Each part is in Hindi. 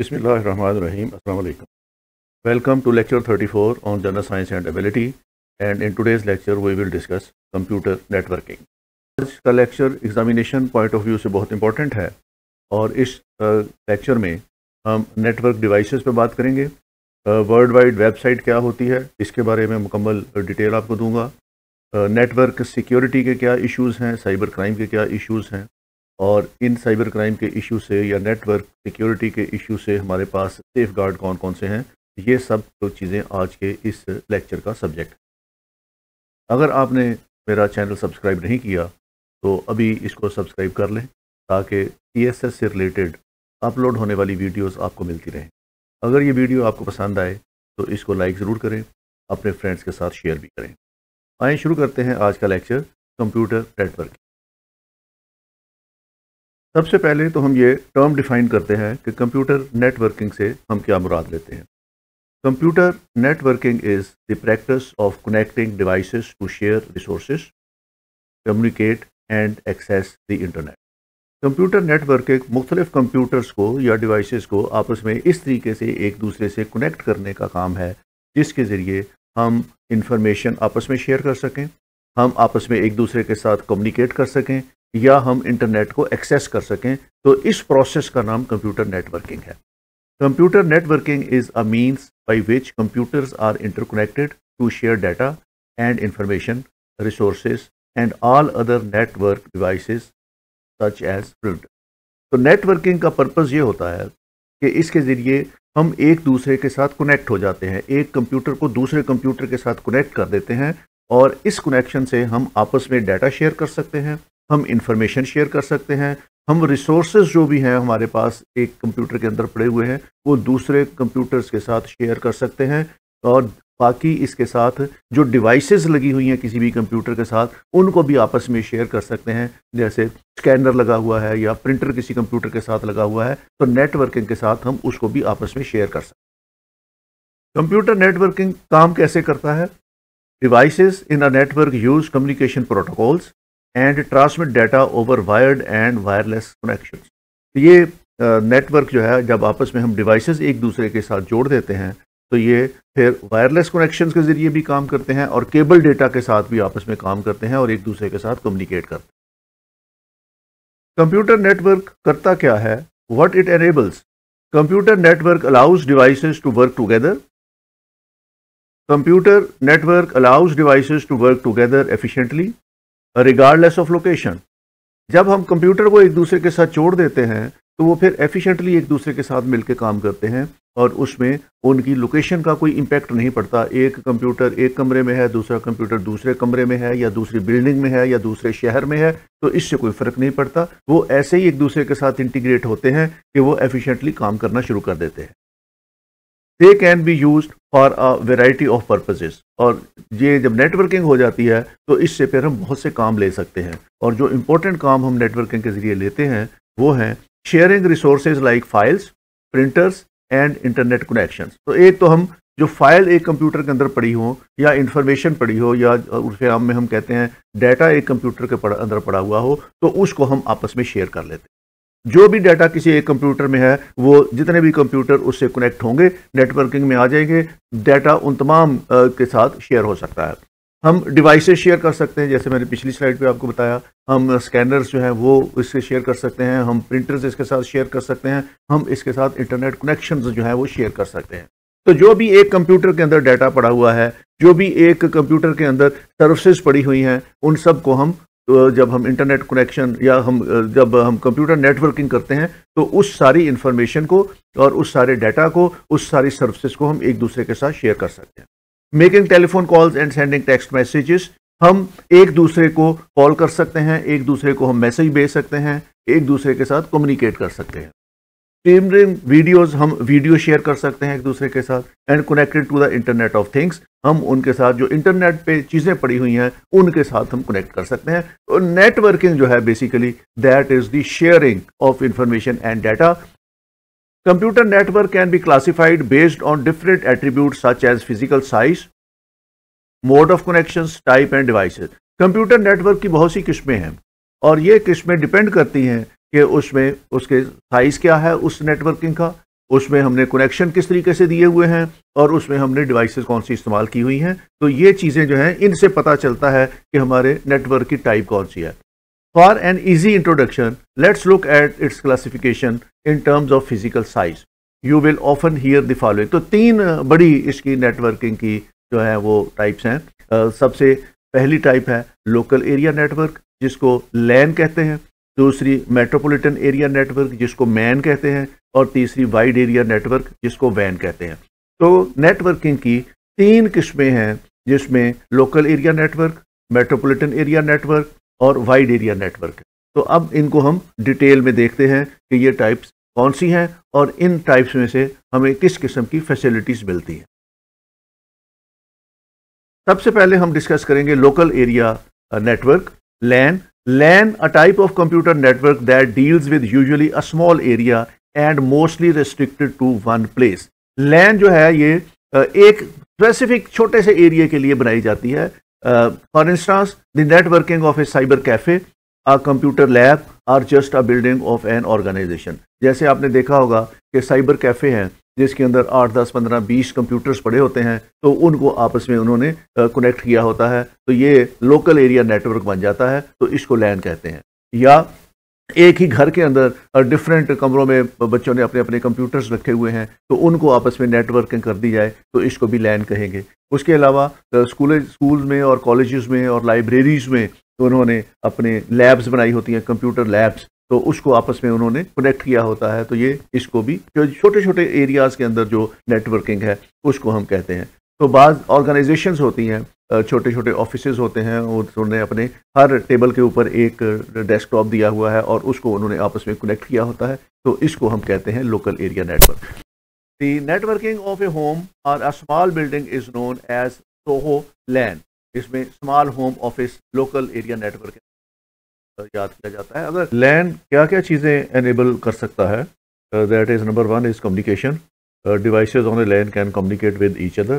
बिसमीम् welcome to lecture thirty 34 on general science and ability and in today's lecture we will discuss computer networking आज का lecture examination point of view से बहुत इंपॉर्टेंट है और इस लेक्चर में हम नेटवर्क डिवाइस पर बात करेंगे वर्ल्ड वाइड वेबसाइट क्या होती है इसके बारे में मुकम्मल डिटेल आपको दूंगा नेटवर्क सिक्योरिटी के क्या इशूज़ हैं साइबर क्राइम के क्या इशूज़ हैं और इन साइबर क्राइम के इशू से या नेटवर्क सिक्योरिटी के इशू से हमारे पास सेफ गार्ड कौन कौन से हैं ये सब तो चीज़ें आज के इस लेक्चर का सब्जेक्ट अगर आपने मेरा चैनल सब्सक्राइब नहीं किया तो अभी इसको सब्सक्राइब कर लें ताकि ई से रिलेटेड अपलोड होने वाली वीडियोस आपको मिलती रहें अगर ये वीडियो आपको पसंद आए तो इसको लाइक ज़रूर करें अपने फ्रेंड्स के साथ शेयर भी करें आए शुरू करते हैं आज का लेक्चर कंप्यूटर नेटवर्क सबसे पहले तो हम ये टर्म डिफाइन करते हैं कि कंप्यूटर नेटवर्किंग से हम क्या मुराद लेते हैं computer networking is the practice of connecting devices to share resource communicate and access the internet computer networking मुख्तलिफ कंप्यूटर्स को या डिवाइसेस को आपस में इस तरीके से एक दूसरे से कनेक्ट करने का काम है जिसके ज़रिए हम इंफॉर्मेशन आपस में शेयर कर सकें हम आपस में एक दूसरे के साथ कम्युनिकेट कर सकें या हम इंटरनेट को एक्सेस कर सकें तो इस प्रोसेस का नाम कंप्यूटर नेटवर्किंग है computer networking is a means by which computers are interconnected to share data and information resources and all other network device such as print तो नेटवर्किंग का पर्पज़ ये होता है कि इसके ज़रिए हम एक दूसरे के साथ कनेक्ट हो जाते हैं एक कंप्यूटर को दूसरे कंप्यूटर के साथ कनेक्ट कर देते हैं और इस कनेक्शन से हम आपस में डाटा शेयर कर सकते हैं हम इंफॉर्मेशन शेयर कर सकते हैं हम रिसोर्सेज जो भी हैं हमारे पास एक कंप्यूटर के अंदर पड़े हुए हैं वो दूसरे कंप्यूटर्स के साथ शेयर कर सकते हैं और बाकी इसके साथ जो डिवाइसेस लगी हुई हैं किसी भी कंप्यूटर के साथ उनको भी आपस में शेयर कर सकते हैं जैसे स्कैनर लगा हुआ है या प्रिंटर किसी कंप्यूटर के साथ लगा हुआ है तो नेटवर्किंग के साथ हम उसको भी आपस में शेयर कर सकते हैं कंप्यूटर नेटवर्किंग काम कैसे करता है devices in a network use communication protocols and transmit data over wired and wireless connection तो ये नेटवर्क जो है जब आपस में हम डिवाइसेस एक दूसरे के साथ जोड़ देते हैं तो ये फिर वायरलेस कनेक्शंस के ज़रिए भी काम करते हैं और केबल डेटा के साथ भी आपस में काम करते हैं और एक दूसरे के साथ कम्युनिकेट करते हैं कंप्यूटर नेटवर्क करता क्या है what it enables computer network allows device to work together computer network allows device to work together efficiently regardless of location जब हम कंप्यूटर को एक दूसरे के साथ जोड़ देते हैं तो वो फिर एफिशिएंटली एक दूसरे के साथ मिलकर काम करते हैं और उसमें उनकी लोकेशन का कोई इम्पैक्ट नहीं पड़ता एक कंप्यूटर एक कमरे में है दूसरा कंप्यूटर दूसरे कमरे में है या दूसरी बिल्डिंग में है या दूसरे शहर में है तो इससे कोई फ़र्क नहीं पड़ता वो ऐसे ही एक दूसरे के साथ इंटीग्रेट होते हैं कि वो एफिशिएंटली काम करना शुरू कर देते हैं they can be use for variety of purposes और ये जब नेटवर्किंग हो जाती है तो इससे फिर हम बहुत से काम ले सकते हैं और जो इम्पोर्टेंट काम हम नेटवर्किंग के ज़रिए लेते हैं वो हैं sharing resources like files printers and internet connection तो एक तो हम जो फाइल एक कंप्यूटर के अंदर पड़ी हो या इन्फॉर्मेशन पड़ी हो या उसके आम में हम कहते हैं डाटा एक कंप्यूटर के पड़, अंदर पड़ा हुआ हो तो उसको हम आपस में शेयर कर लेते हैं जो भी डाटा किसी एक कंप्यूटर में है वो जितने भी कंप्यूटर उससे कनेक्ट होंगे नेटवर्किंग में आ जाएंगे डाटा उन तमाम के साथ शेयर हो सकता है हम डिवाइसेस शेयर कर सकते हैं जैसे मैंने पिछली स्लाइड पे आपको बताया हम स्कैनर्स जो हैं वो इससे शेयर कर सकते हैं हम प्रिंटर्स इसके साथ शेयर कर सकते हैं हम इसके साथ इंटरनेट कनेक्शन जो हैं वो शेयर कर सकते हैं तो जो भी एक कंप्यूटर के अंदर डाटा पड़ा हुआ है जो भी एक कंप्यूटर के अंदर सर्विसेज पड़ी हुई हैं उन सब को हम तो जब हम इंटरनेट कनेक्शन या हम जब हम कंप्यूटर नेटवर्किंग करते हैं तो उस सारी इंफॉर्मेशन को और उस सारे डाटा को उस सारी सर्विसेज को हम एक दूसरे के साथ शेयर कर सकते हैं making telephone calls and sending text messages हम एक दूसरे को कॉल कर सकते हैं एक दूसरे को हम मैसेज भेज सकते हैं एक दूसरे के साथ कम्युनिकेट कर सकते हैं सेम वीडियोस हम वीडियो शेयर कर सकते हैं एक दूसरे के साथ and connected to the internet of things हम उनके साथ जो इंटरनेट पे चीज़ें पड़ी हुई हैं उनके साथ हम कनेक्ट कर सकते हैं नेटवर्किंग जो है basically that is the sharing of information and data computer network can be classified based on different attribute such as physical size mode of connection type and device computer network की बहुत सी किस्में हैं और ये किस्में डिपेंड करती हैं कि उसमें उसके साइज़ क्या है उस नेटवर्किंग का उसमें हमने कनेक्शन किस तरीके से दिए हुए हैं और उसमें हमने डिवाइसेस कौन सी इस्तेमाल की हुई हैं तो ये चीज़ें जो हैं इनसे पता चलता है कि हमारे नेटवर्क की टाइप कौन सी है for an easy introduction let's look at its classification in terms of physical size you will often hear the following तो तीन बड़ी इसकी नेटवर्किंग की जो है वो टाइप्स हैं सबसे पहली टाइप है लोकल एरिया नेटवर्क जिसको लैन कहते हैं दूसरी मेट्रोपॉलिटन एरिया नेटवर्क जिसको मैन कहते हैं और तीसरी वाइड एरिया नेटवर्क जिसको वैन कहते हैं तो नेटवर्किंग की तीन किस्में हैं जिसमें local area network metropolitan area network और वाइड एरिया नेटवर्क तो अब इनको हम डिटेल में देखते हैं कि ये टाइप्स कौन सी हैं और इन टाइप्स में से हमें किस किस्म की फैसिलिटीज़ मिलती हैं सबसे पहले हम डिस्कस करेंगे local area network LAN LAN, a type of computer network that deals with usually a small area and mostly restricted to one place. LAN जो है ये एक स्पेसिफिक छोटे से एरिया के लिए बनाई जाती है for instance the networking of a cyber cafe a computer lab or just a building of an organization जैसे आपने देखा होगा कि साइबर कैफे हैं जिसके अंदर आठ दस पंद्रह बीस कंप्यूटर्स पड़े होते हैं तो उनको आपस में उन्होंने कनेक्ट किया होता है तो ये लोकल एरिया नेटवर्क बन जाता है तो इसको लैन कहते हैं या एक ही घर के अंदर डिफरेंट कमरों में बच्चों ने अपने अपने कंप्यूटर्स रखे हुए हैं तो उनको आपस में नेटवर्किंग कर दी जाए तो इसको भी लैन कहेंगे उसके अलावा स्कूल स्कूल में और कॉलेज में और लाइब्रेरीज़ में तो उन्होंने अपने लैब्स बनाई होती हैं कंप्यूटर लैब्स तो उसको आपस में उन्होंने कनेक्ट किया होता है तो ये इसको भी छोटे छोटे एरियाज के अंदर जो नेटवर्किंग है उसको हम कहते हैं तो बाद ऑर्गेनाइजेशंस होती हैं छोटे छोटे ऑफिस होते हैं उन्होंने अपने हर टेबल के ऊपर एक डेस्कटॉप दिया हुआ है और उसको उन्होंने आपस में कनेक्ट किया होता है तो इसको हम कहते हैं local area network the networking of a home और a small building is known as SOHO LAN इसमें small home office local area network याद किया जाता है अगर लैंड क्या क्या चीज़ें एनेबल कर सकता है that is number one is communication device on a LAN can communicate with each other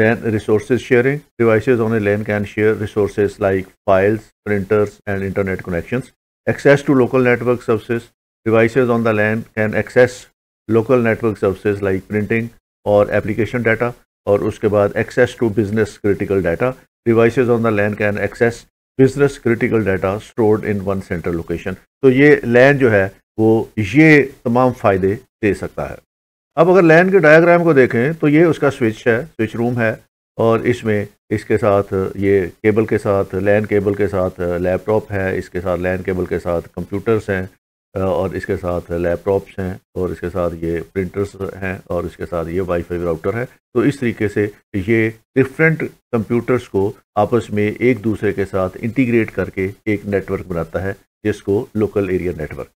then resource sharing device on a LAN can share resource like files printers and internet connection access to local network service device on the LAN can access local network service like printing और एप्लीकेशन डाटा और उसके बाद access to business critical data device on the LAN can access business critical data stored in one central location तो ये लैन जो है वो ये तमाम फ़ायदे दे सकता है अब अगर लैन के डायग्राम को देखें तो ये उसका स्विच है स्विच रूम है और इसमें इसके साथ ये केबल के साथ लैन केबल के साथ लैपटॉप है इसके साथ लैन केबल के साथ कंप्यूटर्स हैं और इसके साथ लैपटॉप्स हैं और इसके साथ ये प्रिंटर्स हैं और इसके साथ ये वाईफाई राउटर है तो इस तरीके से ये डिफरेंट कंप्यूटर्स को आपस में एक दूसरे के साथ इंटीग्रेट करके एक नेटवर्क बनाता है जिसको लोकल एरिया नेटवर्क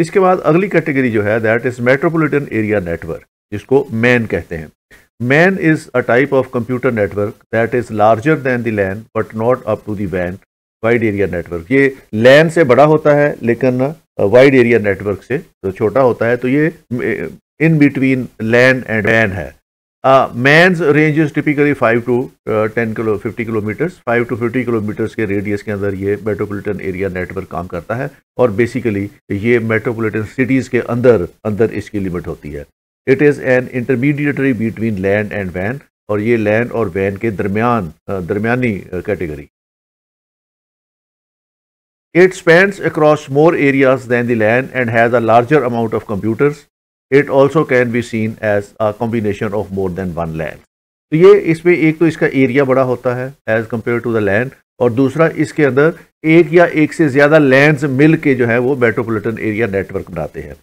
इसके बाद अगली कैटेगरी जो है that is metropolitan area network जिसको मैन कहते हैं MAN is a type of computer network that is larger than the LAN but not up to than wide area network ये लैन से बड़ा होता है लेकिन वाइड एरिया नेटवर्क से तो छोटा होता है तो ये in between LAN and MAN है MAN's range is typically five to ten kilo fifty kilometres five to fifty kilometres के रेडियस के अंदर ये मेट्रोपॉलिटन एरिया नेटवर्क काम करता है और बेसिकली ये मेट्रोपोलिटन सिटीज़ के अंदर अंदर इसकी लिमिट होती है it is an intermediatory between LAN and वैन और ये लैंड और वैन के दरमियान दरमियानी category It spans across more areas than the LAN and has a larger amount of computers. It also can be seen as a combination of more than one LAN. तो ये इसमें एक तो इसका एरिया बड़ा होता है as compare to the LAN और दूसरा इसके अंदर एक या एक से ज़्यादा लैंड मिल के जो है वो मेट्रोपोलिटन एरिया नेटवर्क बनाते हैं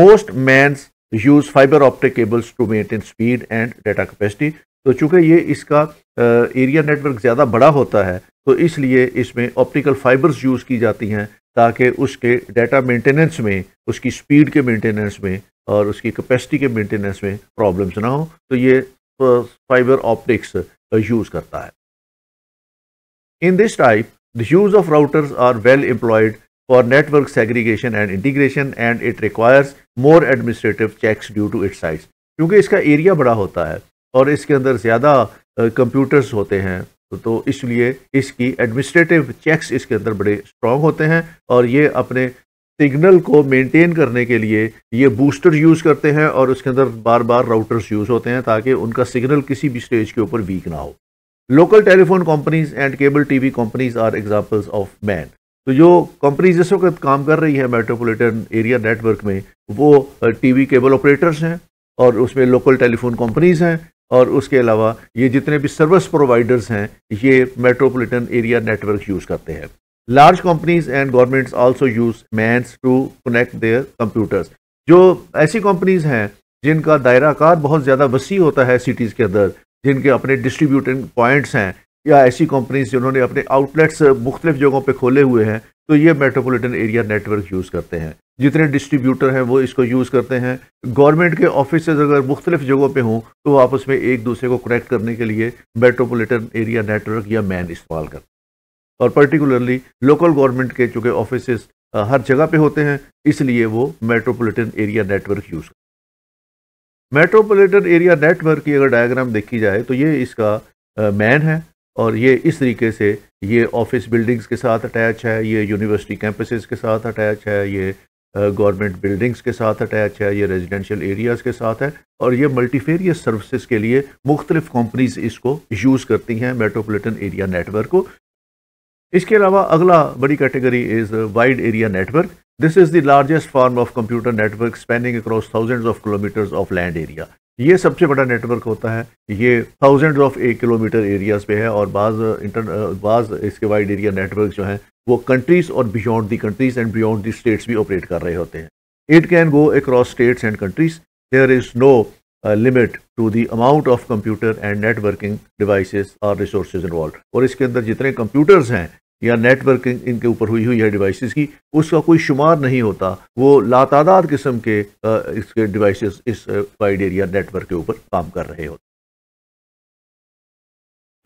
most MANs use fibre optic cables to maintain speed and data capacity तो चूंकि ये इसका एरिया नेटवर्क ज़्यादा बड़ा होता है तो इसलिए इसमें ऑप्टिकल फाइबर्स यूज़ की जाती हैं ताकि उसके डाटा मेंटेनेंस में उसकी स्पीड के मेंटेनेंस में और उसकी कैपेसिटी के मेंटेनेंस में प्रॉब्लम्स ना हो तो ये फाइबर ऑप्टिक्स यूज़ करता है in this type the use of routers are well employed for network segregation and integration and it requires more administrative checks due to it size क्योंकि इसका एरिया बड़ा होता है और इसके अंदर ज़्यादा कंप्यूटर्स होते हैं तो इसलिए इसकी एडमिनिस्ट्रेटिव चेक्स इसके अंदर बड़े स्ट्रॉन्ग होते हैं और ये अपने सिग्नल को मेंटेन करने के लिए ये बूस्टर यूज़ करते हैं और उसके अंदर बार बार राउटर्स यूज़ होते हैं ताकि उनका सिग्नल किसी भी स्टेज के ऊपर वीक ना हो local telephone companies and cable TV companies are examples of MAN तो जो कंपनीज इस वक्त काम कर रही है मेट्रोपॉलिटन एरिया नेटवर्क में वो टीवी केबल ऑपरेटर्स हैं और उसमें लोकल टेलीफोन कंपनीज हैं और उसके अलावा ये जितने भी सर्विस प्रोवाइडर्स हैं ये मेट्रोपॉलिटन एरिया नेटवर्क यूज़ करते हैं large companies and governments also use MANs to connect their computers जो ऐसी कंपनीज हैं जिनका दायरा कार बहुत ज़्यादा वसी होता है सिटीज़ के अंदर जिनके अपने डिस्ट्रीब्यूटिंग पॉइंट्स हैं या ऐसी कंपनीज जिन्होंने अपने आउटलेट्स मुख्तलिफ जगहों पर खोले हुए हैं तो ये मेट्रोपोलिटन एरिया नेटवर्क यूज़ करते हैं जितने डिस्ट्रीब्यूटर हैं वो इसको यूज़ करते हैं गवर्नमेंट के ऑफिस अगर मुख्तलिफ जगहों पे हों तो आपस में एक दूसरे को कनेक्ट करने के लिए मेट्रोपोलिटन एरिया नेटवर्क या मैन इस्तेमाल करते हैं और पर्टिकुलरली लोकल गवर्नमेंट के चूँकि ऑफिस हर जगह पर होते हैं इसलिए वो मेट्रोपोलिटन एरिया नेटवर्क यूज़ करते हैं मेट्रोपोलिटन एरिया नेटवर्क की अगर डायग्राम देखी जाए तो ये इसका मैन है और ये इस तरीके से ये ऑफिस बिल्डिंग्स के साथ अटैच है ये यूनिवर्सिटी कैंपसेस के साथ अटैच है ये गवर्नमेंट बिल्डिंग्स के साथ अटैच है ये रेजिडेंशियल एरियाज़ के साथ है और ये मल्टीफेरियस सर्विसेज के लिए मुख्तलिफ कंपनीज इसको यूज़ करती हैं मेट्रोपोलिटन एरिया नेटवर्क को इसके अलावा अगला बड़ी category is wide area network this is the largest form of computer network spanning across thousands of kilometres of land area ये सबसे बड़ा नेटवर्क होता है ये thousand of a kilometre areas पे है और बाज इंटर बाज इसके वाइड एरिया नेटवर्क जो हैं वो कंट्रीज और beyond the countries and beyond the states भी ऑपरेट कर रहे होते हैं it can go across states and countries there is no limit to the amount of computer and networking devices और रिसोर्सेज इन्वॉल्व और इसके अंदर जितने कंप्यूटर्स हैं या नेटवर्किंग इनके ऊपर हुई हुई है डिवाइसेस की उसका कोई शुमार नहीं होता वो लातादाद किस्म के इसके डिवाइसेस इस वाइड एरिया नेटवर्क के ऊपर काम कर रहे होते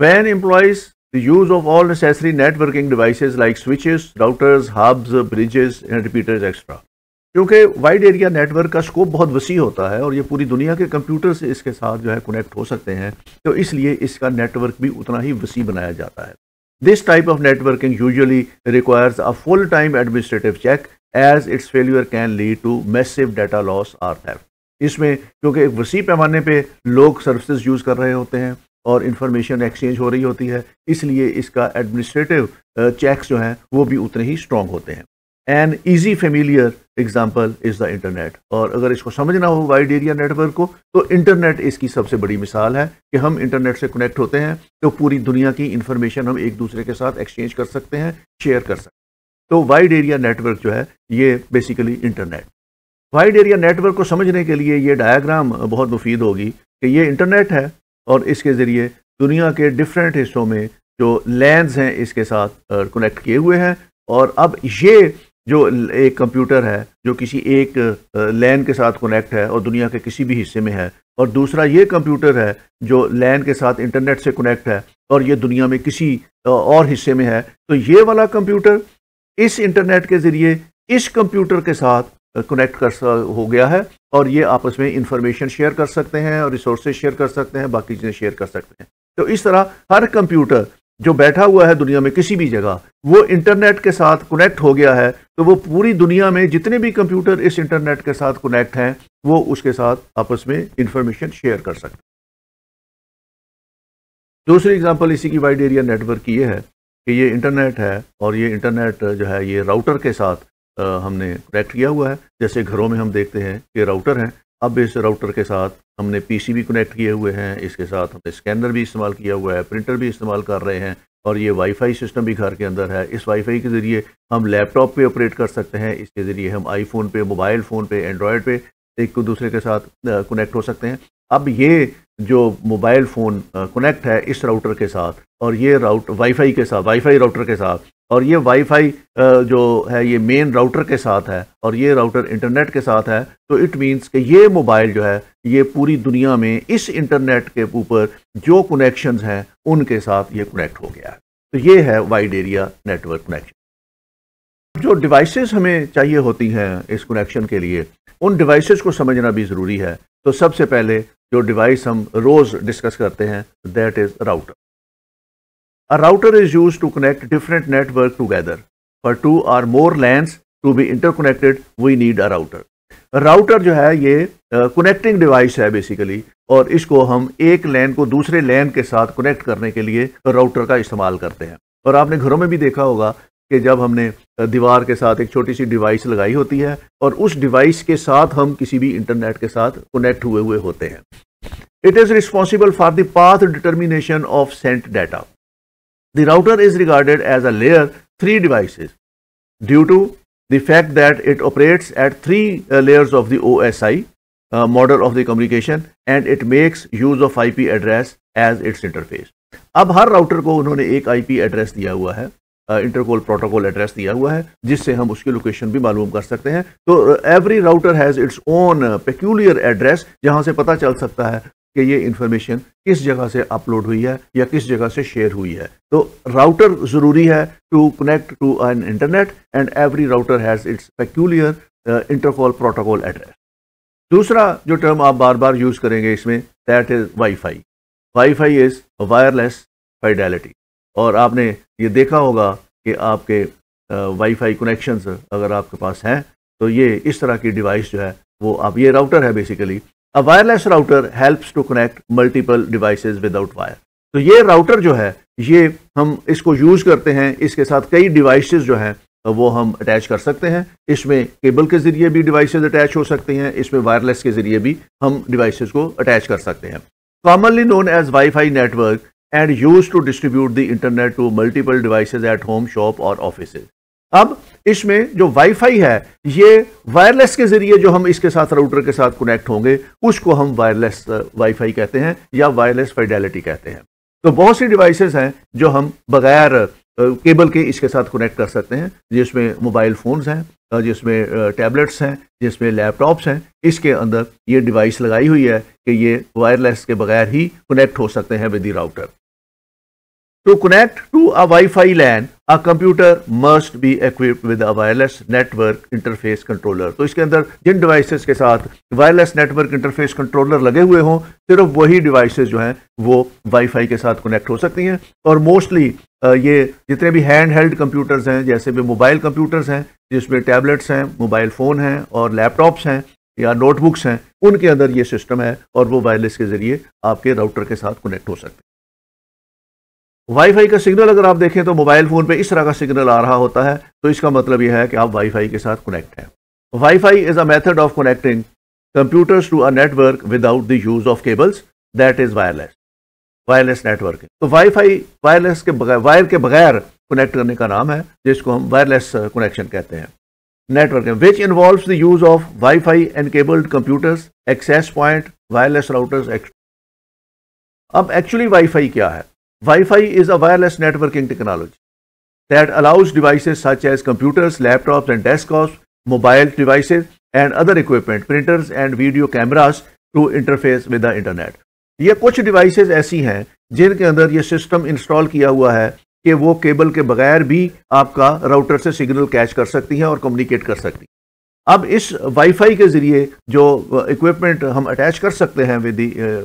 वैन employs the use of all necessary networking devices like switches routers hubs bridges and repeaters क्योंकि वाइड एरिया नेटवर्क का स्कोप बहुत वसी होता है और ये पूरी दुनिया के कंप्यूटर से इसके साथ जो है कनेक्ट हो सकते हैं तो इसलिए इसका नेटवर्क भी उतना ही वसी बनाया जाता है This type of networking usually requires a full-time administrative check as its failure can lead to massive data loss or theft. इसमें क्योंकि एक वसी पैमाने पे लोग सर्विसेज यूज़ कर रहे होते हैं और इंफॉर्मेशन एक्सचेंज हो रही होती है इसलिए इसका एडमिनिस्ट्रेटिव चेक्स जो हैं वो भी उतने ही स्ट्रॉन्ग होते हैं an easy familiar example is the internet और अगर इसको समझना हो वाइड एरिया नेटवर्क को तो इंटरनेट इसकी सबसे बड़ी मिसाल है कि हम इंटरनेट से कनेक्ट होते हैं तो पूरी दुनिया की इंफॉर्मेशन हम एक दूसरे के साथ एक्सचेंज कर सकते हैं शेयर कर सकते हैं तो वाइड एरिया नेटवर्क जो है ये basically internet wide area network को समझने के लिए ये डायाग्राम बहुत मुफीद होगी कि ये इंटरनेट है और इसके ज़रिए दुनिया के डिफरेंट हिस्सों में जो लैंड हैं इसके साथ कनेक्ट किए हुए हैं और अब ये जो एक कंप्यूटर है जो किसी एक लैन के साथ कनेक्ट है और दुनिया के किसी भी हिस्से में है और दूसरा ये कंप्यूटर है जो लैन के साथ इंटरनेट से कनेक्ट है और ये दुनिया में किसी और हिस्से में है तो ये वाला कंप्यूटर इस इंटरनेट के ज़रिए इस कंप्यूटर के साथ कनेक्ट कर हो गया है और ये आपस में इंफॉर्मेशन शेयर कर सकते हैं और रिसोर्सेज शेयर कर सकते हैं बाकी चीज़ें शेयर कर सकते हैं तो इस तरह हर कंप्यूटर जो बैठा हुआ है दुनिया में किसी भी जगह वो इंटरनेट के साथ कनेक्ट हो गया है तो वो पूरी दुनिया में जितने भी कंप्यूटर इस इंटरनेट के साथ कनेक्ट हैं वो उसके साथ आपस में इंफॉर्मेशन शेयर कर सकते दूसरी एग्जांपल इसी की वाइड एरिया नेटवर्क की ये है कि ये इंटरनेट है और ये इंटरनेट जो है ये राउटर के साथ हमने कनेक्ट किया हुआ है जैसे घरों में हम देखते हैं कि राउटर हैं अब इस राउटर के साथ हमने पीसीबी कनेक्ट किए हुए हैं इसके साथ हमने स्कैनर भी इस्तेमाल किया हुआ है प्रिंटर भी इस्तेमाल कर रहे हैं और ये वाईफाई सिस्टम भी घर के अंदर है इस वाईफाई के ज़रिए हम लैपटॉप पे ऑपरेट कर सकते हैं इसके ज़रिए हम आईफोन पे मोबाइल फ़ोन पे एंड्रॉयड पे एक दूसरे के साथ कनेक्ट हो सकते हैं अब ये जो मोबाइल फ़ोन कनेक्ट है इस राउटर के साथ और ये राउट वाईफाई के साथ वाईफाई राउटर के साथ और ये वाईफाई जो है ये मेन राउटर के साथ है और ये राउटर इंटरनेट के साथ है तो इट मींस कि ये मोबाइल जो है ये पूरी दुनिया में इस इंटरनेट के ऊपर जो कनेक्शंस हैं उनके साथ ये कनेक्ट हो गया है तो ये है वाइड एरिया नेटवर्क कनेक्शन जो डिवाइसेस हमें चाहिए होती हैं इस कनेक्शन के लिए उन डिवाइसेस को समझना भी ज़रूरी है तो सबसे पहले जो डिवाइस हम रोज़ डिस्कस करते हैं that is router A router is used to connect different network together. For two or more LANs to be interconnected, we need a router. Router जो है ये कनेक्टिंग डिवाइस है बेसिकली और इसको हम एक लैन को दूसरे लैन के साथ कनेक्ट करने के लिए राउटर का इस्तेमाल करते हैं और आपने घरों में भी देखा होगा कि जब हमने दीवार के साथ एक छोटी सी डिवाइस लगाई होती है और उस डिवाइस के साथ हम किसी भी इंटरनेट के साथ कनेक्ट हुए हुए होते हैं it is responsible for the path determination of sent data The router is regarded as a layer 3 devices due to the fact that it operates at three uh, layers of the OSI uh, model of the communication and it makes use of IP address as its interface. अब हर राउटर को उन्होंने एक आईपी एड्रेस दिया हुआ है इंटरकोल प्रोटोकॉल एड्रेस दिया हुआ है जिससे हम उसकी लोकेशन भी मालूम कर सकते हैं तो every router has its own peculiar address जहां से पता चल सकता है कि ये इन्फॉर्मेशन किस जगह से अपलोड हुई है या किस जगह से शेयर हुई है तो राउटर ज़रूरी है to connect to an internet and every router has its peculiar internet protocol address दूसरा जो टर्म आप बार बार यूज़ करेंगे इसमें that is wifi wifi is wireless fidelity और आपने ये देखा होगा कि आपके वाईफाई uh, कनेक्शंस अगर आपके पास हैं तो ये इस तरह की डिवाइस जो है वो आप ये राउटर है basically a wireless router helps to connect multiple devices without wire तो ये राउटर जो है ये हम इसको यूज करते हैं इसके साथ कई डिवाइसेस जो हैं वो हम अटैच कर सकते हैं इसमें केबल के जरिए भी डिवाइसेस अटैच हो सकती हैं इसमें वायरलेस के जरिए भी हम डिवाइसेस को अटैच कर सकते हैं commonly known as wifi network and used to distribute the internet to multiple devices at home shop और ऑफिसेज अब इसमें जो वाईफाई है ये वायरलेस के जरिए जो हम इसके साथ राउटर के साथ कनेक्ट होंगे उसको हम वायरलेस वाईफाई कहते हैं या वायरलेस फाइडेलिटी कहते हैं तो बहुत सी डिवाइसेस हैं जो हम बगैर केबल के इसके साथ कनेक्ट कर सकते हैं जिसमें मोबाइल फ़ोन्स हैं जिसमें टैबलेट्स हैं जिसमें लैपटॉप्स हैं इसके अंदर ये डिवाइस लगाई हुई है कि ये वायरलेस के बगैर ही कनेक्ट हो सकते हैं with the router To connect to a Wi-Fi LAN, a computer must be equipped with a wireless network interface controller. तो इसके अंदर जिन डिवाइसेस के साथ वायरलेस नेटवर्क इंटरफेस कंट्रोलर लगे हुए हों सिर्फ वही डिवाइसेस जो हैं वो वाईफाई के साथ कनेक्ट हो सकती हैं और मोस्टली ये जितने भी हैंड हेल्ड कंप्यूटर्स हैं जैसे भी मोबाइल कंप्यूटर्स हैं जिसमें टैबलेट्स हैं मोबाइल फ़ोन हैं और लैपटॉप्स हैं या नोटबुक्स हैं उनके अंदर ये सिस्टम है और वो वायरलेस के ज़रिए आपके राउटर के साथ कनेक्ट हो सकते हैं वाईफाई का सिग्नल अगर आप देखें तो मोबाइल फ़ोन पे इस तरह का सिग्नल आ रहा होता है तो इसका मतलब यह है कि आप वाईफाई के साथ कनेक्ट हैं wifi is a method of connecting computers to a network without the use of cables that is wireless wireless network तो वाईफाई वायरलेस के बगैर वायर के बगैर कनेक्ट करने का नाम है जिसको हम वायरलेस कनेक्शन uh, कहते हैं network which involve the use of wifi and cabled computers access point wireless routers अब एक्चुअली वाई फाई क्या है Wi-Fi is a wireless networking technology that allows devices such as computers, laptops and desktops, mobile devices and other equipment, printers and video cameras to interface with the internet. ये कुछ devices ऐसी हैं जिनके अंदर ये सिस्टम इंस्टॉल किया हुआ है कि वो केबल के बगैर भी आपका राउटर से सिग्नल कैच कर सकती हैं और कम्युनिकेट कर सकती हैं अब इस वाईफाई के ज़रिए जो इक्विपमेंट हम अटैच कर सकते हैं विद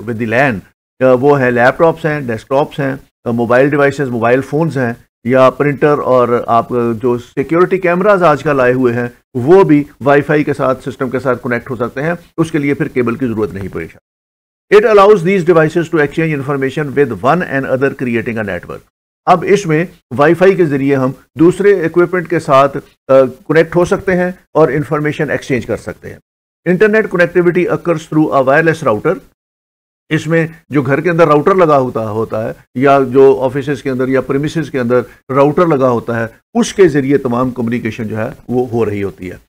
विद लैंड वो है लैपटॉप्स हैं डेस्कटॉप्स हैं मोबाइल डिवाइसेस मोबाइल फ़ोन्स हैं या प्रिंटर और आप जो सिक्योरिटी कैमराज आजकल आए हुए हैं वो भी वाईफाई के साथ सिस्टम के साथ कनेक्ट हो सकते हैं उसके लिए फिर केबल की ज़रूरत नहीं पड़ेगी it allows these device to exchange information with one and other creating a network अब इसमें वाईफाई के ज़रिए हम दूसरे इक्विपमेंट के साथ कनेक्ट हो सकते हैं और इन्फॉर्मेशन एक्सचेंज कर सकते हैं internet connectivity occurs through a wireless router इसमें जो घर के अंदर राउटर लगा होता होता है या जो ऑफिस के अंदर या प्रेमिस के अंदर राउटर लगा होता है उसके जरिए तमाम कम्युनिकेशन जो है वो हो रही होती है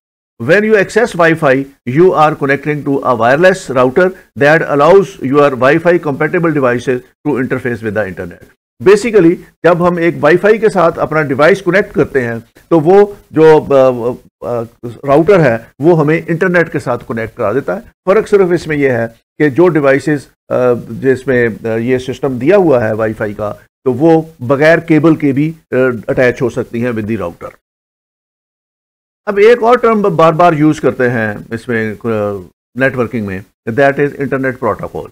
you access wifi you are connecting to a wireless router that allows you are wifi compatible device to interface with the internet basically जब हम एक वाईफाई के साथ अपना डिवाइस कनेक्ट करते हैं तो वो जो राउटर है वो हमें इंटरनेट के साथ कनेक्ट करा देता है फ़र्क सिर्फ इसमें यह है कि जो डिवाइसेस जिसमें ये सिस्टम दिया हुआ है वाईफाई का तो वो बगैर केबल के भी अटैच हो सकती हैं विद दी राउटर अब एक और टर्म बार बार यूज़ करते हैं इसमें नेटवर्किंग में दैट इज़ इंटरनेट प्रोटोकॉल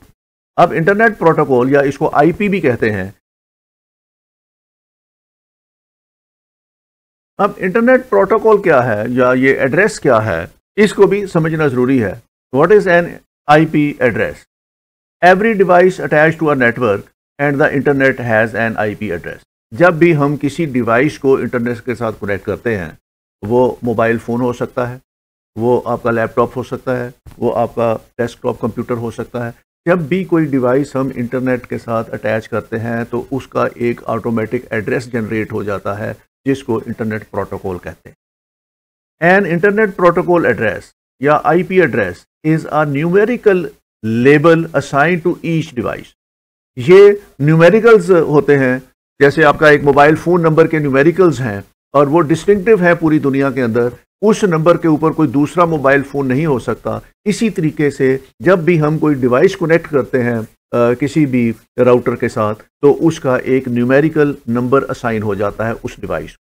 अब इंटरनेट प्रोटोकॉल या इसको आईपी भी कहते हैं अब इंटरनेट प्रोटोकॉल क्या है या ये एड्रेस क्या है इसको भी समझना ज़रूरी है what is an IP address. Every device attached to a network and the internet has an IP address. जब भी हम किसी डिवाइस को इंटरनेट के साथ कनेक्ट करते हैं वो मोबाइल फ़ोन हो सकता है वो आपका लैपटॉप हो सकता है वो आपका डेस्कटॉप कंप्यूटर हो सकता है जब भी कोई डिवाइस हम इंटरनेट के साथ अटैच करते हैं तो उसका एक ऑटोमेटिक एड्रेस जनरेट हो जाता है जिसको इंटरनेट प्रोटोकॉल कहते हैं एन इंटरनेट प्रोटोकॉल एड्रेस या IP address is a numerical label assign to each device ये न्यूमेरिकल्स होते हैं जैसे आपका एक मोबाइल फ़ोन नंबर के न्यूमेरिकल्स हैं और वो डिस्टिंक्टिव है पूरी दुनिया के अंदर उस नंबर के ऊपर कोई दूसरा मोबाइल फ़ोन नहीं हो सकता इसी तरीके से जब भी हम कोई डिवाइस कनेक्ट करते हैं आ, किसी भी राउटर के साथ तो उसका एक न्यूमेरिकल नंबर असाइन हो जाता है उस डिवाइस को